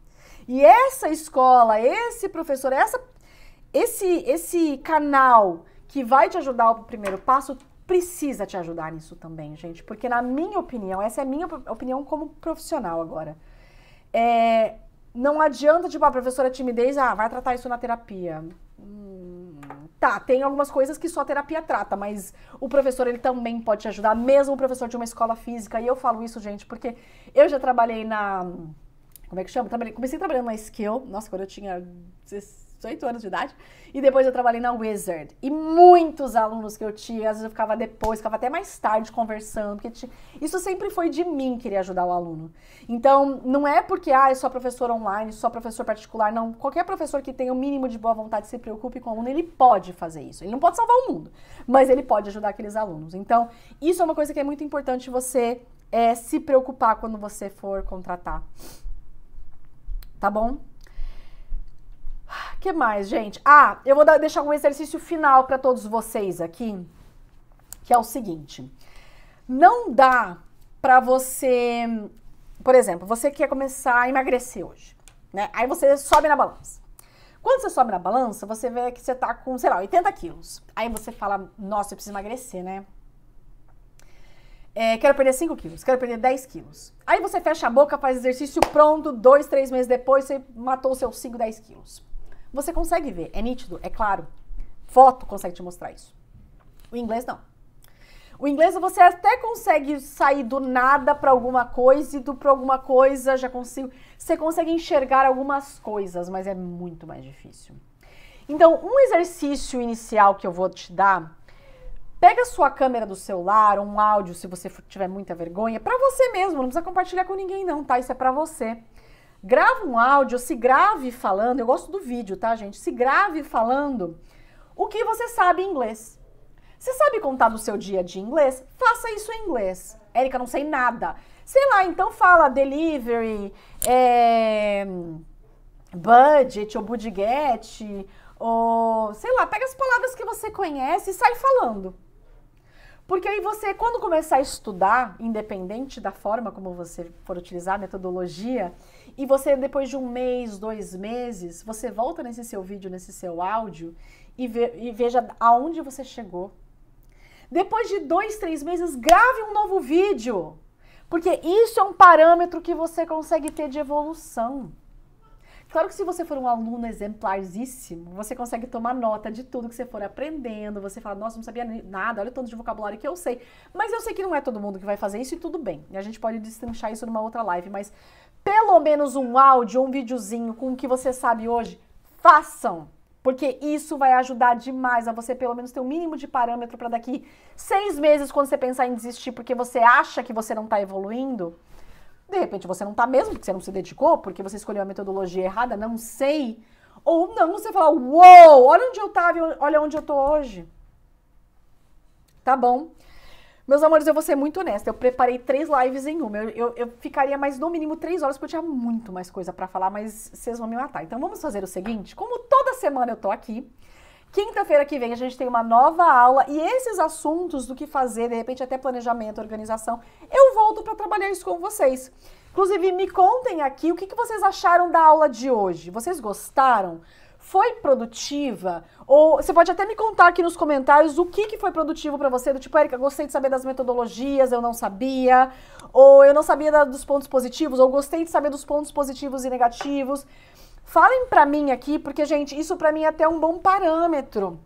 E essa escola, esse professor, essa, esse, esse canal que vai te ajudar o primeiro passo precisa te ajudar nisso também, gente. Porque, na minha opinião, essa é a minha opinião como profissional agora. É, não adianta, tipo, a professora timidez, ah, vai tratar isso na terapia tá, tem algumas coisas que só a terapia trata, mas o professor ele também pode te ajudar, mesmo o professor de uma escola física. E eu falo isso, gente, porque eu já trabalhei na como é que chama? Trabalhei, comecei trabalhando na Skill, nossa, quando eu tinha 16, 18 anos de idade. E depois eu trabalhei na Wizard. E muitos alunos que eu tinha, às vezes eu ficava depois, ficava até mais tarde conversando. Porque tinha... Isso sempre foi de mim querer ajudar o aluno. Então, não é porque, ah, é só professor online, só professor particular. Não, qualquer professor que tenha o mínimo de boa vontade se preocupe com o aluno, ele pode fazer isso. Ele não pode salvar o mundo, mas ele pode ajudar aqueles alunos. Então, isso é uma coisa que é muito importante você é, se preocupar quando você for contratar. Tá bom? que mais, gente? Ah, eu vou dar, deixar um exercício final para todos vocês aqui, que é o seguinte: não dá para você, por exemplo, você quer começar a emagrecer hoje, né? Aí você sobe na balança. Quando você sobe na balança, você vê que você tá com, sei lá, 80 quilos. Aí você fala, nossa, eu preciso emagrecer, né? É, quero perder 5 quilos, quero perder 10 quilos. Aí você fecha a boca, faz exercício pronto, dois, três meses depois, você matou seus 5, 10 quilos. Você consegue ver, é nítido, é claro. Foto consegue te mostrar isso. O inglês não. O inglês você até consegue sair do nada para alguma coisa e do para alguma coisa já consigo. Você consegue enxergar algumas coisas, mas é muito mais difícil. Então, um exercício inicial que eu vou te dar, pega a sua câmera do celular, um áudio, se você tiver muita vergonha, para você mesmo, não precisa compartilhar com ninguém não, tá? Isso é para você grava um áudio, se grave falando, eu gosto do vídeo, tá, gente? Se grave falando o que você sabe em inglês. Você sabe contar do seu dia de inglês? Faça isso em inglês. Érica, não sei nada. Sei lá, então fala delivery, é, budget ou budget, ou sei lá, pega as palavras que você conhece e sai falando. Porque aí você, quando começar a estudar, independente da forma como você for utilizar a metodologia, e você, depois de um mês, dois meses, você volta nesse seu vídeo, nesse seu áudio e, ve e veja aonde você chegou. Depois de dois, três meses, grave um novo vídeo. Porque isso é um parâmetro que você consegue ter de evolução. Claro que se você for um aluno exemplaríssimo, você consegue tomar nota de tudo que você for aprendendo, você fala, nossa, não sabia nada, olha o tanto de vocabulário que eu sei. Mas eu sei que não é todo mundo que vai fazer isso e tudo bem. A gente pode destranchar isso numa outra live, mas pelo menos um áudio ou um videozinho com o que você sabe hoje, façam. Porque isso vai ajudar demais a você, pelo menos, ter o um mínimo de parâmetro para daqui seis meses, quando você pensar em desistir porque você acha que você não está evoluindo. De repente você não está mesmo, porque você não se dedicou, porque você escolheu a metodologia errada, não sei. Ou não, você fala, uou, olha onde eu estava, olha onde eu estou hoje. Tá bom? Meus amores, eu vou ser muito honesta. Eu preparei três lives em uma. Eu, eu, eu ficaria mais, no mínimo, três horas, porque eu tinha muito mais coisa para falar, mas vocês vão me matar. Então vamos fazer o seguinte: como toda semana eu tô aqui, Quinta-feira que vem a gente tem uma nova aula e esses assuntos do que fazer, de repente até planejamento, organização, eu volto para trabalhar isso com vocês. Inclusive, me contem aqui o que, que vocês acharam da aula de hoje. Vocês gostaram? foi produtiva? Ou você pode até me contar aqui nos comentários o que, que foi produtivo para você, do tipo, Erika, gostei de saber das metodologias, eu não sabia, ou eu não sabia da, dos pontos positivos, ou gostei de saber dos pontos positivos e negativos. Falem para mim aqui, porque, gente, isso para mim é até um bom parâmetro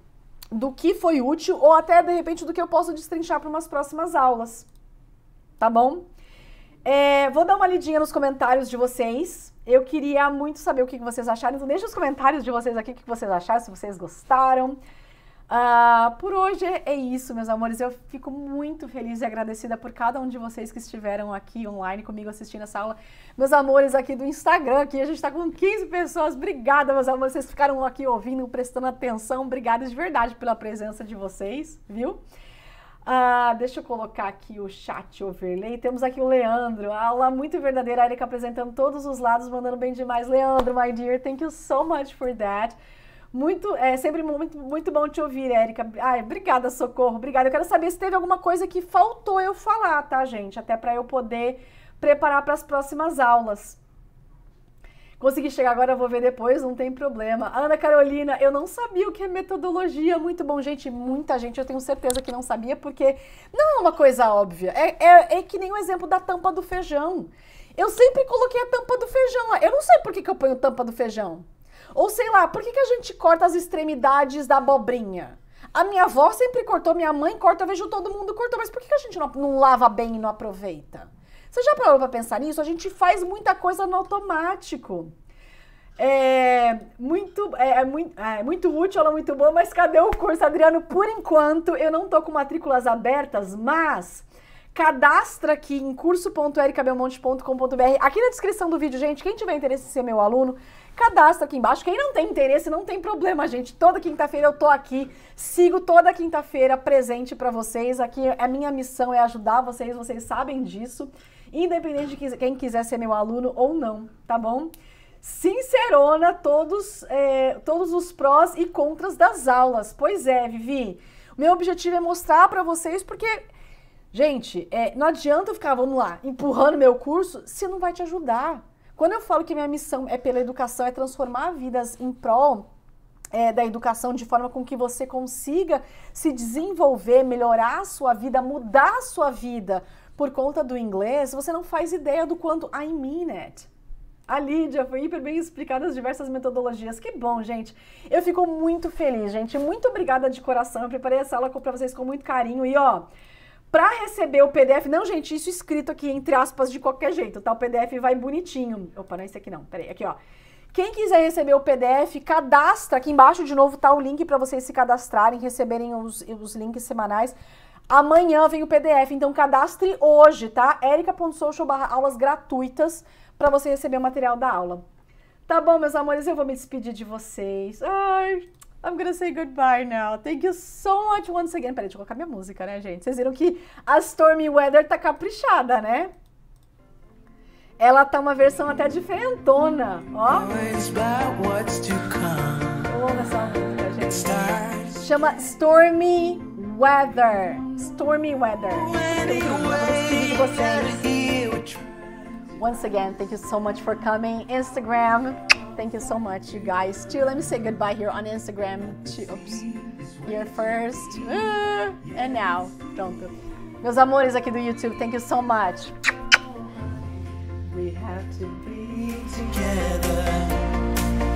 do que foi útil ou até, de repente, do que eu posso destrinchar para umas próximas aulas. Tá bom? É, vou dar uma lidinha nos comentários de vocês eu queria muito saber o que vocês acharam. Então, deixa os comentários de vocês aqui o que vocês acharam, se vocês gostaram. Uh, por hoje é isso, meus amores. Eu fico muito feliz e agradecida por cada um de vocês que estiveram aqui online comigo assistindo essa aula. Meus amores aqui do Instagram, aqui a gente está com 15 pessoas. Obrigada, meus amores. Vocês ficaram aqui ouvindo, prestando atenção. Obrigada de verdade pela presença de vocês, viu? Ah, deixa eu colocar aqui o chat overlay. Temos aqui o Leandro, aula muito verdadeira, a Erika apresentando todos os lados, mandando bem demais. Leandro, my dear, thank you so much for that. Muito, é sempre muito, muito bom te ouvir, Erika. Ai, obrigada, Socorro. Obrigada. Eu quero saber se teve alguma coisa que faltou eu falar, tá, gente? Até para eu poder preparar para as próximas aulas. Consegui chegar agora, vou ver depois, não tem problema. Ana Carolina, eu não sabia o que é metodologia. Muito bom, gente. Muita gente, eu tenho certeza que não sabia, porque não é uma coisa óbvia. É, é, é que nem o exemplo da tampa do feijão. Eu sempre coloquei a tampa do feijão lá. Eu não sei por que, que eu ponho tampa do feijão. Ou sei lá, por que, que a gente corta as extremidades da abobrinha? A minha avó sempre cortou, minha mãe corta, eu vejo todo mundo cortou. Mas por que, que a gente não, não lava bem e não aproveita? Você já parou para pensar nisso? A gente faz muita coisa no automático. É muito, é, é, muito, é muito útil, ela é muito boa, mas cadê o curso, Adriano? Por enquanto, eu não tô com matrículas abertas, mas cadastra aqui em curso.ericabelmonte.com.br. Aqui na descrição do vídeo, gente, quem tiver interesse em ser meu aluno, cadastro aqui embaixo. Quem não tem interesse, não tem problema, gente. Toda quinta-feira eu tô aqui, sigo toda quinta-feira presente para vocês. Aqui a é minha missão é ajudar vocês, vocês sabem disso, independente de quem quiser ser meu aluno ou não, tá bom? Sincerona, todos, é, todos os prós e contras das aulas. Pois é, Vivi. Meu objetivo é mostrar para vocês porque Gente, é, não adianta ficar, vamos lá, empurrando meu curso se não vai te ajudar. Quando eu falo que minha missão é pela educação, é transformar vidas em prol é, da educação de forma com que você consiga se desenvolver, melhorar a sua vida, mudar a sua vida por conta do inglês, você não faz ideia do quanto I mean it. A Lídia foi hiper bem explicada as diversas metodologias. Que bom, gente. Eu fico muito feliz, gente. Muito obrigada de coração. Eu preparei essa aula para vocês com muito carinho. E ó, para receber o PDF. Não, gente, isso escrito aqui, entre aspas, de qualquer jeito, tá? O PDF vai bonitinho. Opa, não é esse aqui não. Peraí, aqui, ó. Quem quiser receber o PDF, cadastra. Aqui embaixo, de novo, tá o link para vocês se cadastrarem, receberem os, os links semanais. Amanhã vem o PDF, então cadastre hoje, tá? erica.social aulas gratuitas para você receber o material da aula. Tá bom, meus amores, eu vou me despedir de vocês. Ai, I'm gonna say goodbye now. Thank you so much once again. Peraí, deixa eu colocar minha música, né, gente? Vocês viram que a Stormy Weather tá caprichada, né? Ela tá uma versão até diferentona, ó. Eu amo essa música, gente. Chama Stormy Weather. Stormy Weather. Once again, thank you so much for coming. Instagram. Thank you so much, you guys, too. Let me say goodbye here on Instagram. To, oops. Here first. Uh, and now. do Pronto. Meus amores aqui do YouTube, thank you so much. We have to be together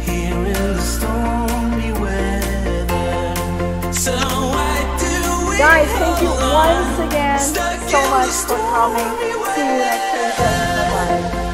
here in the stormy weather. So why do we Guys, thank you once again so much for coming. See you next time. Bye.